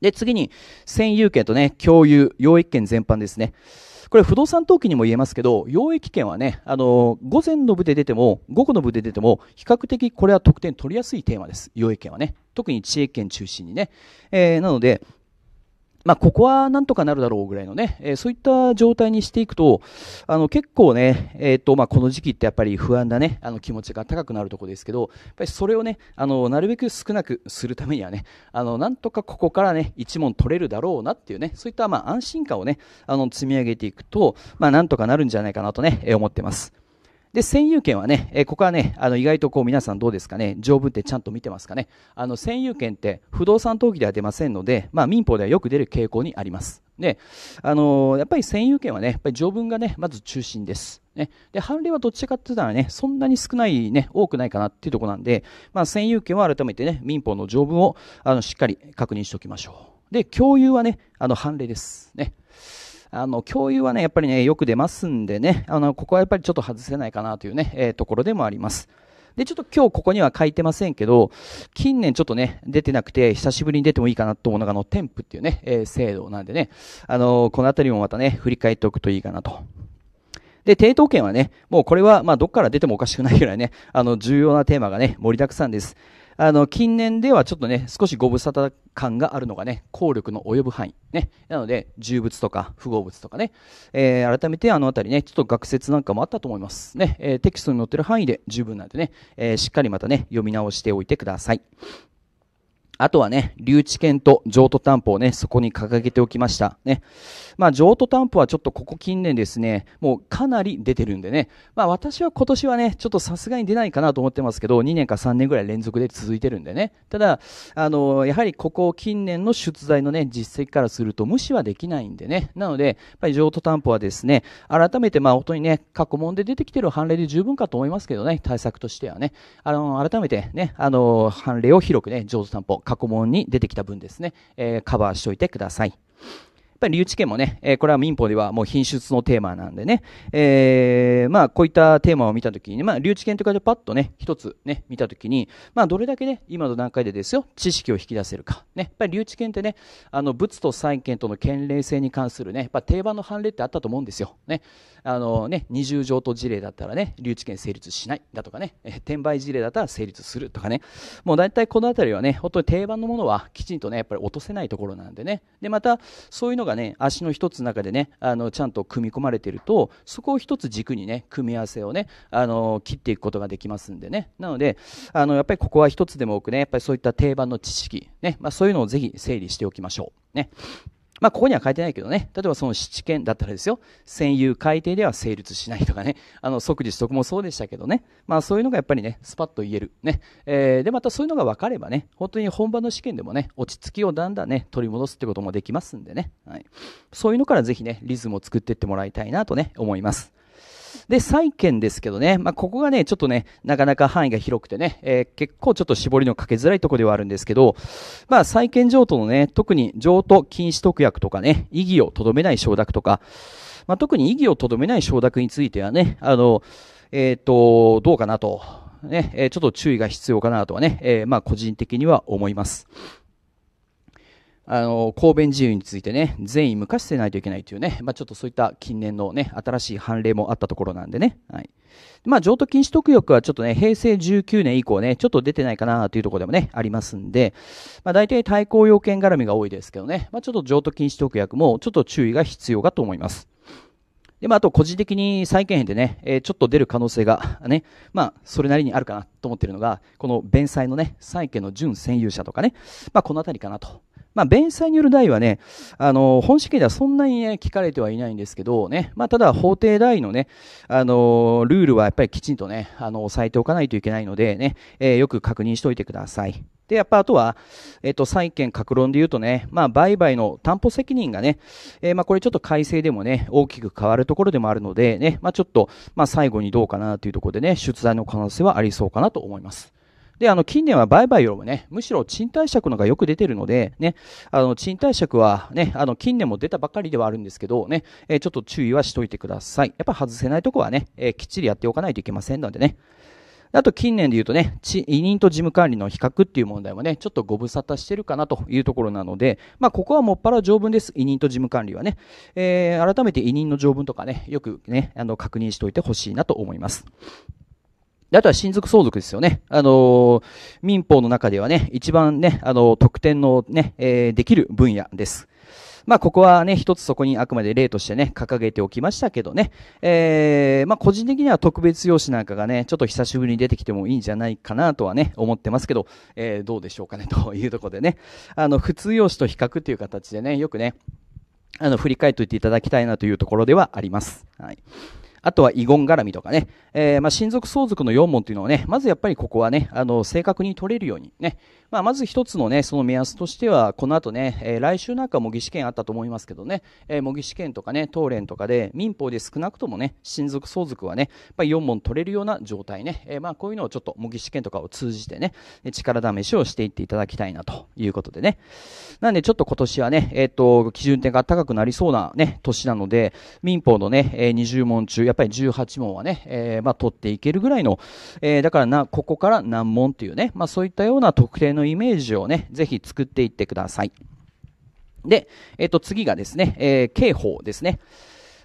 で、次に、占有権とね、共有、養育権全般ですね。これ不動産登記にも言えますけど、溶液権はね、あの、午前の部で出ても、午後の部で出ても、比較的これは得点取りやすいテーマです。溶液権はね。特に知恵権中心にね。えー、なので、まあ、ここはなんとかなるだろうぐらいのね、えー、そういった状態にしていくと、あの、結構ね、えっ、ー、と、まあ、この時期ってやっぱり不安だね、あの、気持ちが高くなるとこですけど、やっぱりそれをね、あの、なるべく少なくするためにはね、あの、なんとかここからね、一問取れるだろうなっていうね、そういった、まあ、安心感をね、あの、積み上げていくと、まあ、なんとかなるんじゃないかなとね、えー、思ってます。で、占有権はね、えここはね、あの、意外とこう皆さんどうですかね、条文ってちゃんと見てますかね。あの、占有権って不動産登記では出ませんので、まあ、民法ではよく出る傾向にあります。で、あのー、やっぱり占有権はね、やっぱり条文がね、まず中心です。ね。で、判例はどっちかって言ったらね、そんなに少ないね、多くないかなっていうとこなんで、まあ、占有権は改めてね、民法の条文を、あの、しっかり確認しておきましょう。で、共有はね、あの、判例です。ね。あの、共有はね、やっぱりね、よく出ますんでね、あの、ここはやっぱりちょっと外せないかなというね、えー、ところでもあります。で、ちょっと今日ここには書いてませんけど、近年ちょっとね、出てなくて、久しぶりに出てもいいかなと思うのが、あの、テンプっていうね、えー、制度なんでね、あのー、このあたりもまたね、振り返っておくといいかなと。で、抵当権はね、もうこれは、まあ、どっから出てもおかしくないぐらいね、あの、重要なテーマがね、盛りだくさんです。あの、近年ではちょっとね、少しご無沙汰感があるのがね、効力の及ぶ範囲。ね。なので、重物とか不合物とかね、えー、改めてあのあたりね、ちょっと学説なんかもあったと思います。ね、えー、テキストに載ってる範囲で十分なんでね、えー、しっかりまたね、読み直しておいてください。あとはね、留置権と譲渡担保をね、そこに掲げておきました。ね。まあ、譲渡担保はちょっとここ近年ですね、もうかなり出てるんでね、まあ、私は今年はね、ちょっとさすがに出ないかなと思ってますけど、2年か3年ぐらい連続で続いてるんでね、ただ、あの、やはりここ近年の出題のね、実績からすると無視はできないんでね、なので、やっぱり譲渡担保はですね、改めて、まあ、本当にね、過去問で出てきてる判例で十分かと思いますけどね、対策としてはね、あの、改めてね、あの、判例を広くね、譲渡担保、過去問に出てきた分ですね、えー、カバーしておいてください。やっぱり留置権もね、えこれは民法ではもう品質のテーマなんでね、えー、まあこういったテーマを見たときに、まあ留置権とかでパッとね、一つね、見たときに、まあどれだけね、今の段階でですよ、知識を引き出せるか。ね、やっぱり留置権ってね、あの物と債権との権利性に関するね、やっぱ定番の判例ってあったと思うんですよ。ね、あのね、二重譲渡事例だったらね、留置権成立しないだとかね、え転売事例だったら成立するとかね、もう大体この辺りはね、本当に定番のものはきちんとね、やっぱり落とせないところなんでね、で、またそういうのがね、足の一つの中でね、あの、ちゃんと組み込まれてると、そこを一つ軸にね、組み合わせをね、あの、切っていくことができますんでね。なので、あの、やっぱりここは一つでも多くね、やっぱりそういった定番の知識、ね、まあ、そういうのをぜひ整理しておきましょう。ね。まあ、ここには書いてないけどね、例えばその七権だったらですよ、占有改定では成立しないとかね、あの、即時取得もそうでしたけどね、まあ、そういうのがやっぱりね、スパッと言える。ね。えー、で、またそういうのが分かればね、本当に本番の試験でもね、落ち着きをだんだんね、取り戻すってこともできますんでね、はい。そういうのからぜひね、リズムを作っていってもらいたいなとね、思います。で、債券ですけどね、まあ、ここがね、ちょっとね、なかなか範囲が広くてね、えー、結構ちょっと絞りのかけづらいところではあるんですけど、まあ、債券譲渡のね、特に譲渡禁止特約とかね、意義をとどめない承諾とか、まあ、特に意義をとどめない承諾についてはね、あの、えっ、ー、と、どうかなと、ね、えちょっと注意が必要かなとはね、えー、まあ、個人的には思います。あの、公弁自由についてね、善意無価視せないといけないというね、まあ、ちょっとそういった近年のね、新しい判例もあったところなんでね、はい。まあ、譲渡禁止特約はちょっとね、平成19年以降ね、ちょっと出てないかなというところでもね、ありますんで、まあ、大体対抗要件絡みが多いですけどね、まあ、ちょっと譲渡禁止特約もちょっと注意が必要かと思います。で、まあ、あと個人的に債権編でね、えー、ちょっと出る可能性がね、まあ、それなりにあるかなと思ってるのが、この弁済のね、債権の準占有者とかね、まあ、この辺りかなとまあ、弁済による代はね、あの、本試験ではそんなにね、聞かれてはいないんですけどね、まあ、ただ法定代のね、あの、ルールはやっぱりきちんとね、あの、押さえておかないといけないのでね、えー、よく確認しておいてください。で、やっぱあとは、えっ、と、債権格論で言うとね、まあ、売買の担保責任がね、えー、まあ、これちょっと改正でもね、大きく変わるところでもあるのでね、まあ、ちょっと、まあ、最後にどうかなというところでね、出題の可能性はありそうかなと思います。で、あの、近年は売買よりもね、むしろ賃貸借のがよく出てるので、ね、あの、賃貸借はね、あの、近年も出たばかりではあるんですけど、ね、えー、ちょっと注意はしといてください。やっぱ外せないとこはね、えー、きっちりやっておかないといけませんのでね。あと近年で言うとね、委任と事務管理の比較っていう問題もね、ちょっとご無沙汰してるかなというところなので、まあ、ここはもっぱら条文です。委任と事務管理はね。えー、改めて委任の条文とかね、よくね、あの、確認しておいてほしいなと思います。あとは親族相続ですよね。あのー、民法の中ではね、一番ね、あのー、特典のね、えー、できる分野です。まあ、ここはね、一つそこにあくまで例としてね、掲げておきましたけどね、えー、まあ、個人的には特別用紙なんかがね、ちょっと久しぶりに出てきてもいいんじゃないかなとはね、思ってますけど、えー、どうでしょうかね、というところでね、あの、普通用紙と比較っていう形でね、よくね、あの、振り返っておいていただきたいなというところではあります。はい。あとは遺言絡みとかね、えー、まあ、親族相続の4問というのをね、まずやっぱりここはね、あの、正確に取れるようにね、まあ、まず一つのね、その目安としては、この後ね、えー、来週なんか模擬試験あったと思いますけどね、えー、模擬試験とかね、東連とかで民法で少なくともね、親族相続はね、まあ、4問取れるような状態ね、えー、まあ、こういうのをちょっと模擬試験とかを通じてね、力試しをしていっていただきたいなということでね。なんでちょっと今年はね、えっ、と、基準点が高くなりそうなね、年なので、民法のね、え20問中、っぱり18問はね、えー、まあ、取っていけるぐらいの、えー、だからな、ここから難問っていうね、まあ、そういったような特定のイメージをね、ぜひ作っていってください。で、えっ、ー、と、次がですね、え刑法ですね。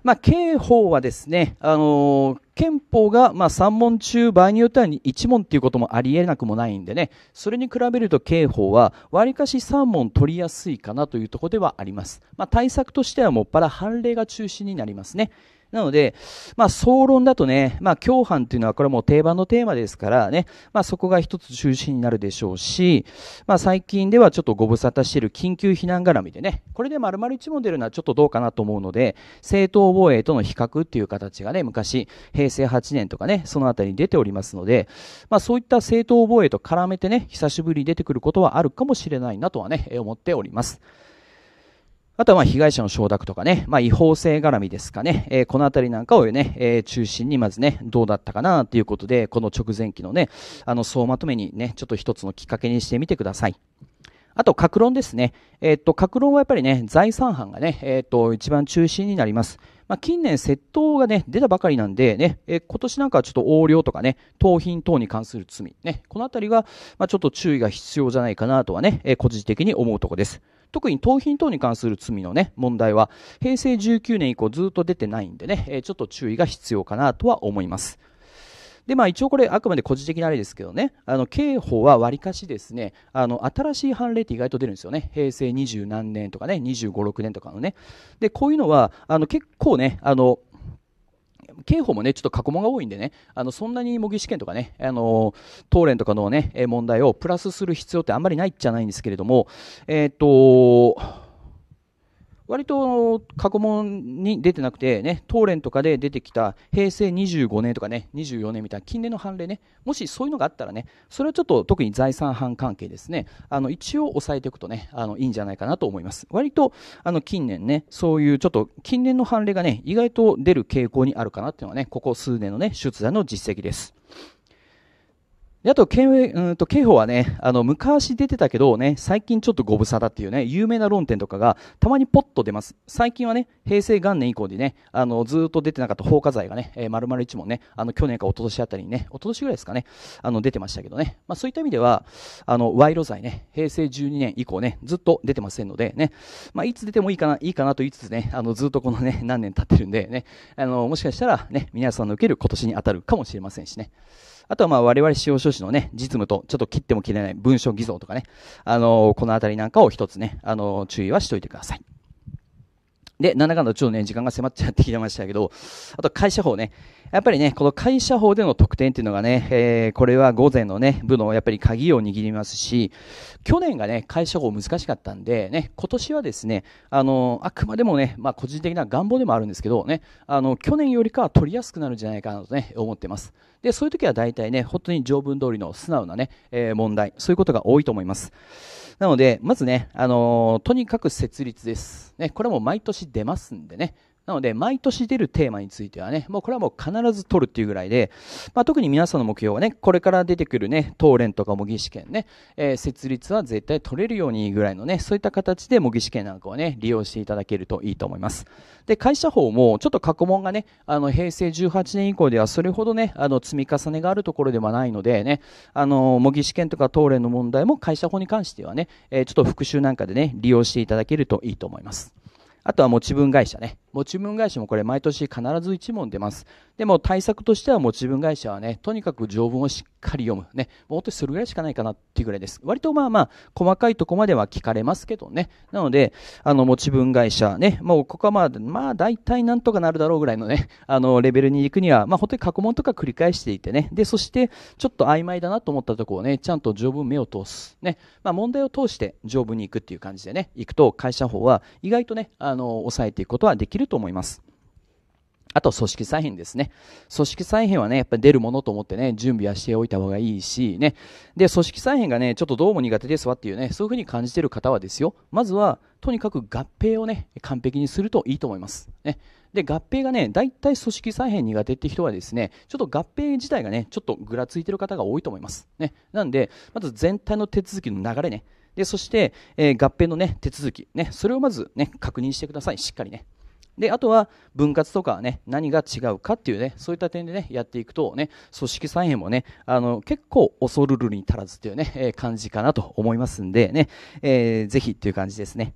まあ、刑法はですね、あのー、憲法が、まあ、3問中、場合によっては1問ということもありえなくもないんでね、それに比べると刑法は、わりかし3問取りやすいかなというところではあります。まあ、対策としてはもっぱら判例が中心になりますね。なので、まあ、総論だとね、まあ、共犯というのはこれもう定番のテーマですからね、まあ、そこが一つ中心になるでしょうし、まあ、最近ではちょっとご無沙汰している緊急避難絡みでね、これで丸々一問出るのはちょっとどうかなと思うので、正当防衛との比較っていう形がね、昔、平成8年とかね、そのあたりに出ておりますので、まあ、そういった正当防衛と絡めてね、久しぶりに出てくることはあるかもしれないなとはね、思っております。あとはま被害者の承諾とかね、まあ、違法性絡みですかね、えー、この辺りなんかをね、えー、中心にまずね、どうだったかなということで、この直前期のね、あの総まとめにね、ちょっと一つのきっかけにしてみてください。あと、格論ですね。えー、っと、格論はやっぱりね、財産犯がね、えー、っと、一番中心になります。まあ、近年、窃盗がね、出たばかりなんでね、えー、今年なんかはちょっと横領とかね、盗品等に関する罪、ね、このあたりは、まあ、ちょっと注意が必要じゃないかなとはね、え個人的に思うところです。特に盗品等に関する罪のね、問題は、平成19年以降ずっと出てないんでね、えちょっと注意が必要かなとは思います。で、まあ一応これあくまで個人的なあれですけどね、あの、刑法はわりかしですね、あの、新しい判例って意外と出るんですよね。平成20何年とかね、25、6年とかのね。で、こういうのは、あの、結構ね、あの、刑法もね、ちょっと過去問が多いんでね、あの、そんなに模擬試験とかね、あの、答練とかのね、問題をプラスする必要ってあんまりないじゃないんですけれども、えっ、ー、と、割と過去問に出てなくてね、東連とかで出てきた平成25年とかね、24年みたいな近年の判例ね、もしそういうのがあったらね、それはちょっと特に財産犯関係ですね、あの一応押さえていくとね、あのいいんじゃないかなと思います。割とあの近年ね、そういうちょっと近年の判例がね、意外と出る傾向にあるかなっていうのはね、ここ数年のね、出題の実績です。であと、刑うんと刑法はね、あの、昔出てたけどね、最近ちょっとご無沙汰っていうね、有名な論点とかが、たまにポッと出ます。最近はね、平成元年以降でね、あの、ずっと出てなかった放火罪がね、えー、丸々一問ね、あの、去年か一昨年あたりにね、一昨年ぐらいですかね、あの、出てましたけどね。まあ、そういった意味では、あの、賄賂罪ね、平成12年以降ね、ずっと出てませんのでね、まあ、いつ出てもいいかな、いいかなと言いつつね、あの、ずっとこのね、何年経ってるんでね、あの、もしかしたらね、皆さんの受ける今年に当たるかもしれませんしね。あとはまあ我々使用書士のね、実務とちょっと切っても切れない文書偽造とかね、あのー、このあたりなんかを一つね、あのー、注意はしといてください。で、なんだかんだちょっとね、時間が迫っちゃってきてましたけど、あと会社法ね。やっぱりね、この会社法での得点っていうのがね、えー、これは午前のね、部のやっぱり鍵を握りますし、去年がね、会社法難しかったんで、ね、今年はですね、あの、あくまでもね、まあ個人的な願望でもあるんですけどね、あの、去年よりかは取りやすくなるんじゃないかなとね、思ってます。で、そういう時は大体ね、本当に条文通りの素直なね、えー、問題、そういうことが多いと思います。なので、まずね、あのー、とにかく設立です。ね、これも毎年出ますんでね、なので、毎年出るテーマについてはね、もうこれはもう必ず取るっていうぐらいで、まあ、特に皆さんの目標はね、これから出てくるね、東連とか模擬試験ね、えー、設立は絶対取れるようにぐらいのね、そういった形で模擬試験なんかをね、利用していただけるといいと思います。で、会社法もちょっと過去問がね、あの、平成18年以降ではそれほどね、あの、積み重ねがあるところではないのでね、あの、模擬試験とか東連の問題も会社法に関してはね、えー、ちょっと復習なんかでね、利用していただけるといいと思います。あとは持ち分会社ね。持ち分会社もこれ毎年必ず1問出ます。でも対策としては持ち分会社はね、とにかく条文をしっかり読む。ね、もうとするそれぐらいしかないかなっていうぐらいです。割とまあまあ、細かいとこまでは聞かれますけどね。なので、あの持ち分会社ね、もうここはまあ、まあ大体なんとかなるだろうぐらいのね、あのレベルに行くには、まあ本当に過去問とか繰り返していてね。で、そしてちょっと曖昧だなと思ったところをね、ちゃんと条文目を通す。ね、まあ問題を通して条文に行くっていう感じでね、行くと会社法は意外とね、あの、抑えていくことはできるると思います。あと、組織再編ですね。組織再編はね、やっぱり出るものと思ってね、準備はしておいた方がいいし、ね。で、組織再編がね、ちょっとどうも苦手ですわっていうね、そういうふうに感じてる方はですよ。まずは、とにかく合併をね、完璧にするといいと思います。ね。で、合併がね、大体組織再編苦手って人はですね、ちょっと合併自体がね、ちょっとぐらついてる方が多いと思います。ね。なんで、まず全体の手続きの流れね。で、そして、えー、合併のね、手続き。ね。それをまずね、確認してください。しっかりね。であとは分割とかね何が違うかっていうねそういった点でねやっていくとね組織再編もねあの結構恐るるに足らずというね、え感じかなと思いますんでね、えー、ぜひっていう感じですね。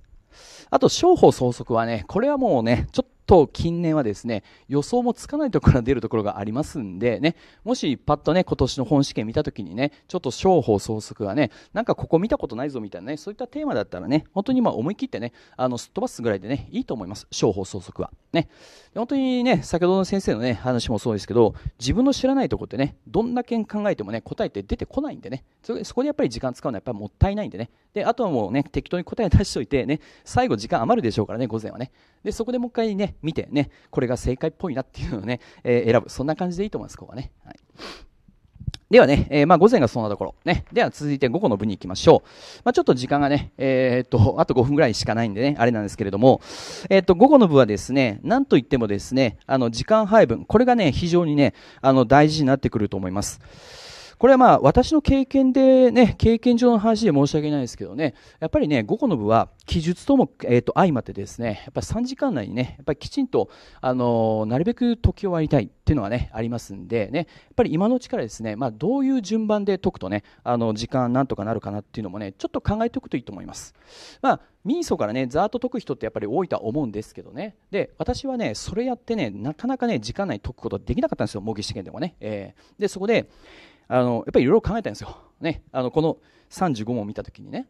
あと、商法総則はね、これはもうね、ちょっと近年はですね、予想もつかないところから出るところがありますんでね、もしパッとね、今年の本試験見た時にね、ちょっと商法創則がね、なんかここ見たことないぞみたいなね、そういったテーマだったらね、本当にま思い切ってね、あの、すっ飛ばすぐらいでね、いいと思います。商法創則は。ね。本当にね、先ほどの先生のね、話もそうですけど、自分の知らないとこってね、どんだけ考えてもね、答えって出てこないんでね、そそこでやっぱり時間使うのはやっぱりもったいないんでね、で、あとはもうね、適当に答え出しといてね、最後時間余るでしょうからね、午前はね。で、そこでもう一回ね、見てね、これが正解っぽいなっていうのをね、えー、選ぶ。そんな感じでいいと思います、ここはね。はい。ではね、えー、まあ午前がそんなところ。ね。では続いて午後の部に行きましょう。まあちょっと時間がね、えー、っと、あと5分ぐらいしかないんでね、あれなんですけれども、えー、っと、午後の部はですね、なんといってもですね、あの、時間配分、これがね、非常にね、あの、大事になってくると思います。これはまあ私の経験でね、経験上の話で申し訳ないですけどね、やっぱりね、午後の部は記述とも、えー、と相まってですね、やっぱり3時間内にね、やっぱりきちんと、あのー、なるべく解き終わりたいっていうのはね、ありますんでね、やっぱり今のうちからですね、まあ、どういう順番で解くとね、あの、時間なんとかなるかなっていうのもね、ちょっと考えておくといいと思います。まあからね、ざーっと解く人ってやっぱり多いとは思うんですけどね。で、私はね、それやってね、なかなかね、時間内に解くことできなかったんですよ、模擬試験でもね。えー、で、そこで、あのやっぱりいろいろ考えたんですよ、ね、あのこの35問を見たときにね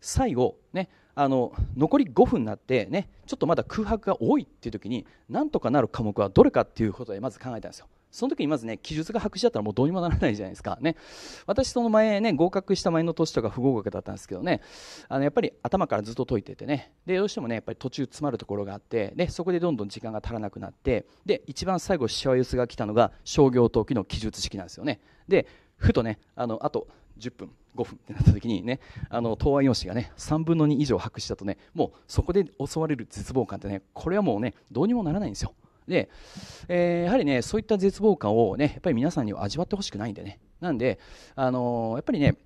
最後ねあの残り5分になってねちょっとまだ空白が多いっていうときになんとかなる科目はどれかっていうことでまず考えたんですよその時にまずね、記述が白紙だったらもうどうにもならないじゃないですか。ね。私その前ね、合格した前の年とか不合格だったんですけどね、あの、やっぱり頭からずっと解いててね、で、どうしてもね、やっぱり途中詰まるところがあって、で、そこでどんどん時間が足らなくなって、で、一番最後、しわ寄スが来たのが商業登記の記述式なんですよね。で、ふとね、あの、あと10分、5分ってなった時にね、あの、答案用紙がね、3分の2以上白紙だとね、もうそこで襲われる絶望感ってね、これはもうね、どうにもならないんですよ。で、えー、やはりね、そういった絶望感をね、やっぱり皆さんには味わってほしくないんでね。なんで、あのー、やっぱりね、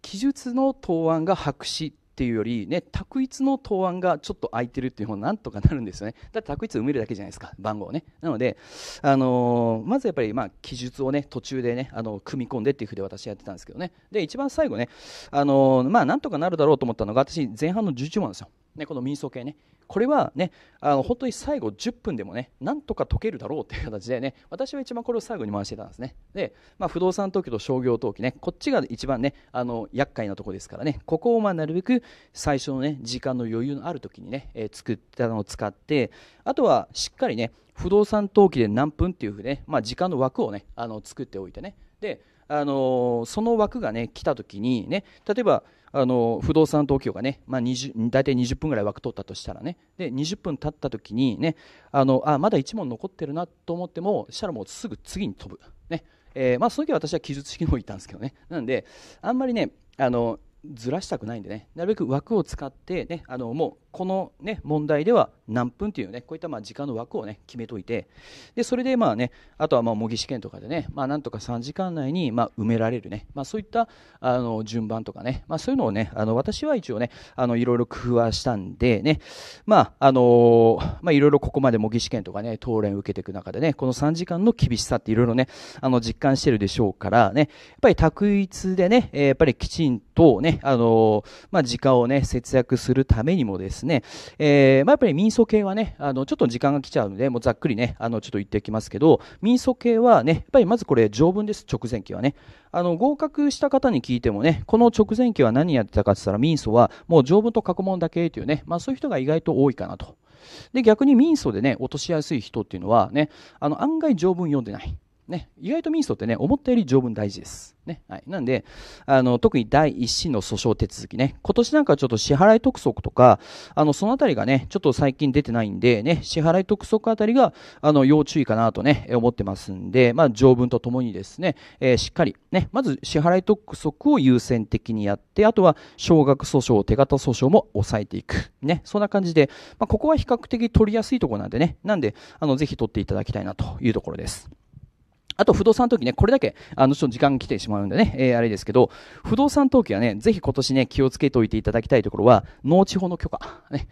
記述の答案が白紙っていうより、ね、択一の答案がちょっと空いてるっていう方なんとかなるんですよね。だって択一埋めるだけじゃないですか、番号ね。なので、あのー、まずやっぱり、まあ、記述をね、途中でね、あの組み込んでっていうふうで私やってたんですけどね。で、一番最後ね、あのー、まあ、なんとかなるだろうと思ったのが、私、前半の11番ですよ。ね、この民想系ね。これはね、あの本当に最後10分でもね、なんとか解けるだろうという形でね、私は一番これを最後に回してたんですね。で、まあ、不動産登記と商業登記ね、こっちが一番ね、あの、厄介なとこですからね、ここをまあなるべく最初のね、時間の余裕のある時にね、えー、作ったのを使って、あとはしっかりね、不動産登記で何分っていうふうね、まあ、時間の枠をね、あの、作っておいてね、で、あのその枠がね来た時にね例えばあの不動産東京がね、まあ20、大体20分ぐらい枠取ったとしたらねで20分経った時にねあのあまだ1問残ってるなと思ってもしたらもうすぐ次に飛ぶ、ねえー、まあ、その時は私は記述式の方行ったんですけどねなんであんまりねあのずらしたくないんでね、なるべく枠を使って、ね、あのもうこの、ね、問題では何分というね、こういったまあ時間の枠をね、決めといて、でそれでまあね、あとはまあ模擬試験とかでね、まあ、なんとか3時間内にまあ埋められるね、まあ、そういったあの順番とかね、まあ、そういうのをね、あの私は一応ね、あのいろいろ工夫はしたんでね、まああのまあ、いろいろここまで模擬試験とかね、討論を受けていく中でね、この3時間の厳しさっていろいろね、あの実感してるでしょうからね、やっぱり択一でね、やっぱりきちんとね、あのまあ、時間をね、節約するためにもですね、えー、まあ、やっぱり民俗系はね、あの、ちょっと時間が来ちゃうので、もうざっくりね、あの、ちょっと言っていきますけど、民俗系はね、やっぱりまずこれ、条文です、直前期はね。あの、合格した方に聞いてもね、この直前期は何やってたかって言ったら、民俗はもう条文と過去問だけというね、まあ、そういう人が意外と多いかなと。で、逆に民俗でね、落としやすい人っていうのはね、あの、案外条文読んでない。ね、意外と民訴ってね、思ったより条文大事です。ね。はい。なんで、あの、特に第一審の訴訟手続きね。今年なんかちょっと支払い督促とか、あの、そのあたりがね、ちょっと最近出てないんで、ね、支払い督促あたりが、あの、要注意かなとね、思ってますんで、まあ、条文とともにですね、えー、しっかり、ね、まず支払い督促を優先的にやって、あとは、少額訴訟、手形訴訟も抑えていく。ね。そんな感じで、まあ、ここは比較的取りやすいところなんでね。なんで、あの、ぜひ取っていただきたいなというところです。あと不動産投機ね、これだけ、あの、ちょっと時間が来てしまうんでね、えー、あれですけど、不動産登記はね、ぜひ今年ね、気をつけておいていただきたいところは、農地法の許可。ね。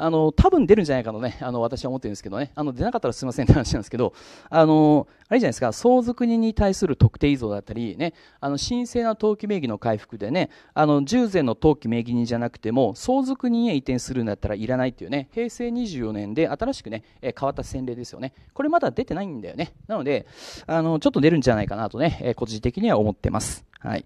あの、多分出るんじゃないかとね、あの、私は思ってるんですけどね、あの、出なかったらすいませんって話なんですけど、あの、あれじゃないですか、相続人に対する特定依存だったり、ね、あの、神聖な登記名義の回復でね、あの、従前の登記名義人じゃなくても、相続人へ移転するんだったらいらないっていうね、平成24年で新しくね、え変わった先例ですよね。これまだ出てないんだよね。なので、あの、ちょっと出るんじゃないかなとね、え個人的には思ってます。はい。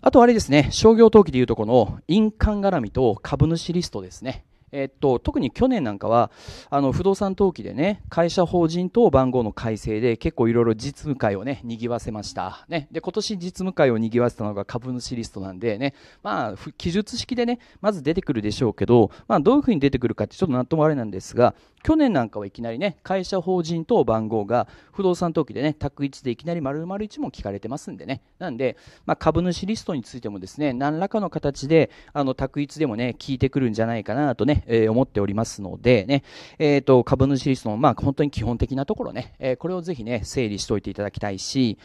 あとあれですね、商業登記でいうとこの印鑑絡みと株主リストですね。えっと、特に去年なんかは、あの、不動産登記でね、会社法人等番号の改正で結構いろいろ実務会をね、賑わせました。ね。で、今年実務会を賑わせたのが株主リストなんでね、まあ、記述式でね、まず出てくるでしょうけど、まあ、どういうふうに出てくるかってちょっと何ともあれなんですが、去年なんかはいきなりね、会社法人等番号が不動産登記でね、択一でいきなり丸々1も聞かれてますんでね。なんで、まあ、株主リストについてもですね、何らかの形で、あの、択一でもね、聞いてくるんじゃないかなとね、えー、思っておりますので、ね、えっ、ー、と、株主リストの、まあ、本当に基本的なところね、えー、これをぜひね、整理しておいていただきたいし、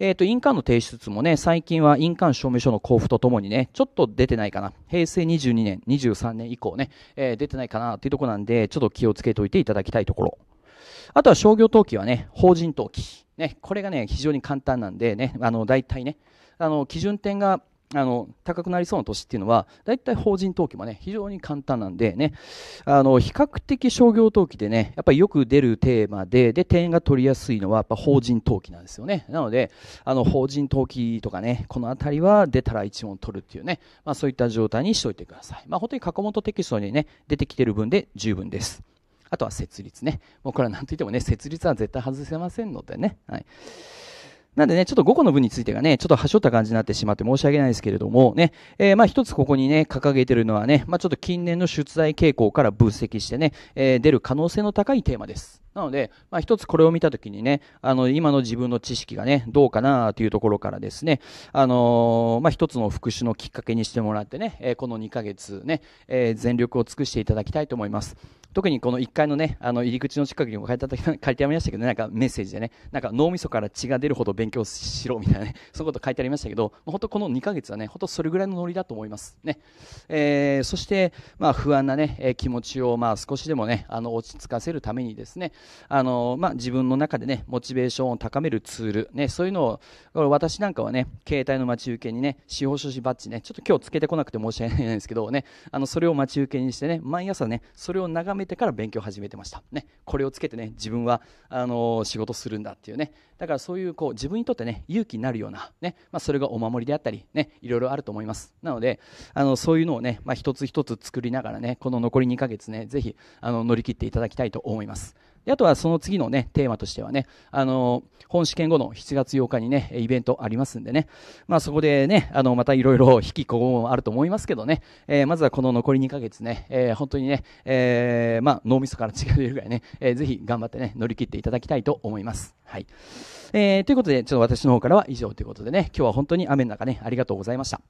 えっ、と、印鑑の提出もね、最近は印鑑証明書の交付とともにね、ちょっと出てないかな。平成22年、23年以降ね、え出てないかなというとこなんで、ちょっと気をつけけといていただきたいところ。あとは商業登記はね、法人登記。ね、これがね、非常に簡単なんでね、あの、大体ね、あの、基準点が、あの、高くなりそうな年っていうのは、大体法人登記もね、非常に簡単なんでね、あの、比較的商業登記でね、やっぱりよく出るテーマで、で、点が取りやすいのは、やっぱ法人登記なんですよね。なので、あの、法人登記とかね、この辺りは出たら1問取るっていうね、まあそういった状態にしておいてください。まあ本当に過去問とテキストにね、出てきてる分で十分です。あとは設立ね。もうこれは何と言ってもね、設立は絶対外せませんのでね。はい。なんでね、ちょっと5個の文についてがね、ちょっとはしょった感じになってしまって申し訳ないですけれども、ね、えー、まあ一つここにね、掲げてるのはね、まあちょっと近年の出題傾向から分析してね、えー、出る可能性の高いテーマです。なので、まあ一つこれを見たときにね、あの、今の自分の知識がね、どうかなというところからですね、あのー、まあ一つの復習のきっかけにしてもらってね、えこの2ヶ月ね、え全力を尽くしていただきたいと思います。特にこの1階のね、あの入り口の近くにも書いてあ 書いてありましたけど、ね、なんかメッセージでね、なんか脳みそから血が出るほど勉強しろみたいなね、そういうこと書いてありましたけど、本当この2ヶ月はね、本当それぐらいのノリだと思います。ね。えー、そして、まあ不安なね、え気持ちをまあ少しでもね、あの落ち着かせるためにですね、あの、まあ自分の中でね、モチベーションを高めるツール、ね、そういうのを、私なんかはね、携帯の待ち受けにね、司法書士バッジね、ちょっと今日つけてこなくて申し訳ないんですけどね、あの、それを待ち受けにしてね、毎朝ね、それを眺めてから勉強を始めてました、ね、これをつけてね自分はあの仕事するんだっていうねだからそういうこう自分にとってね勇気になるような、ねまあ、それがお守りであったり、ね、いろいろあると思いますなのであのそういうのをね、まあ、一つ一つ作りながらねこの残り2ヶ月ねぜひあの乗り切っていただきたいと思いますあとはその次のね、テーマとしてはね、あの、本試験後の7月8日にね、イベントありますんでね、まあそこでね、あの、またいろいろ引きこもあると思いますけどね、えー、まずはこの残り2ヶ月ね、えー、本当にね、えー、まあ脳みそから違うぐらいね、えー、ぜひ頑張ってね、乗り切っていただきたいと思います。はい。えー、ということで、ちょっと私の方からは以上ということでね、今日は本当に雨の中ね、ありがとうございました。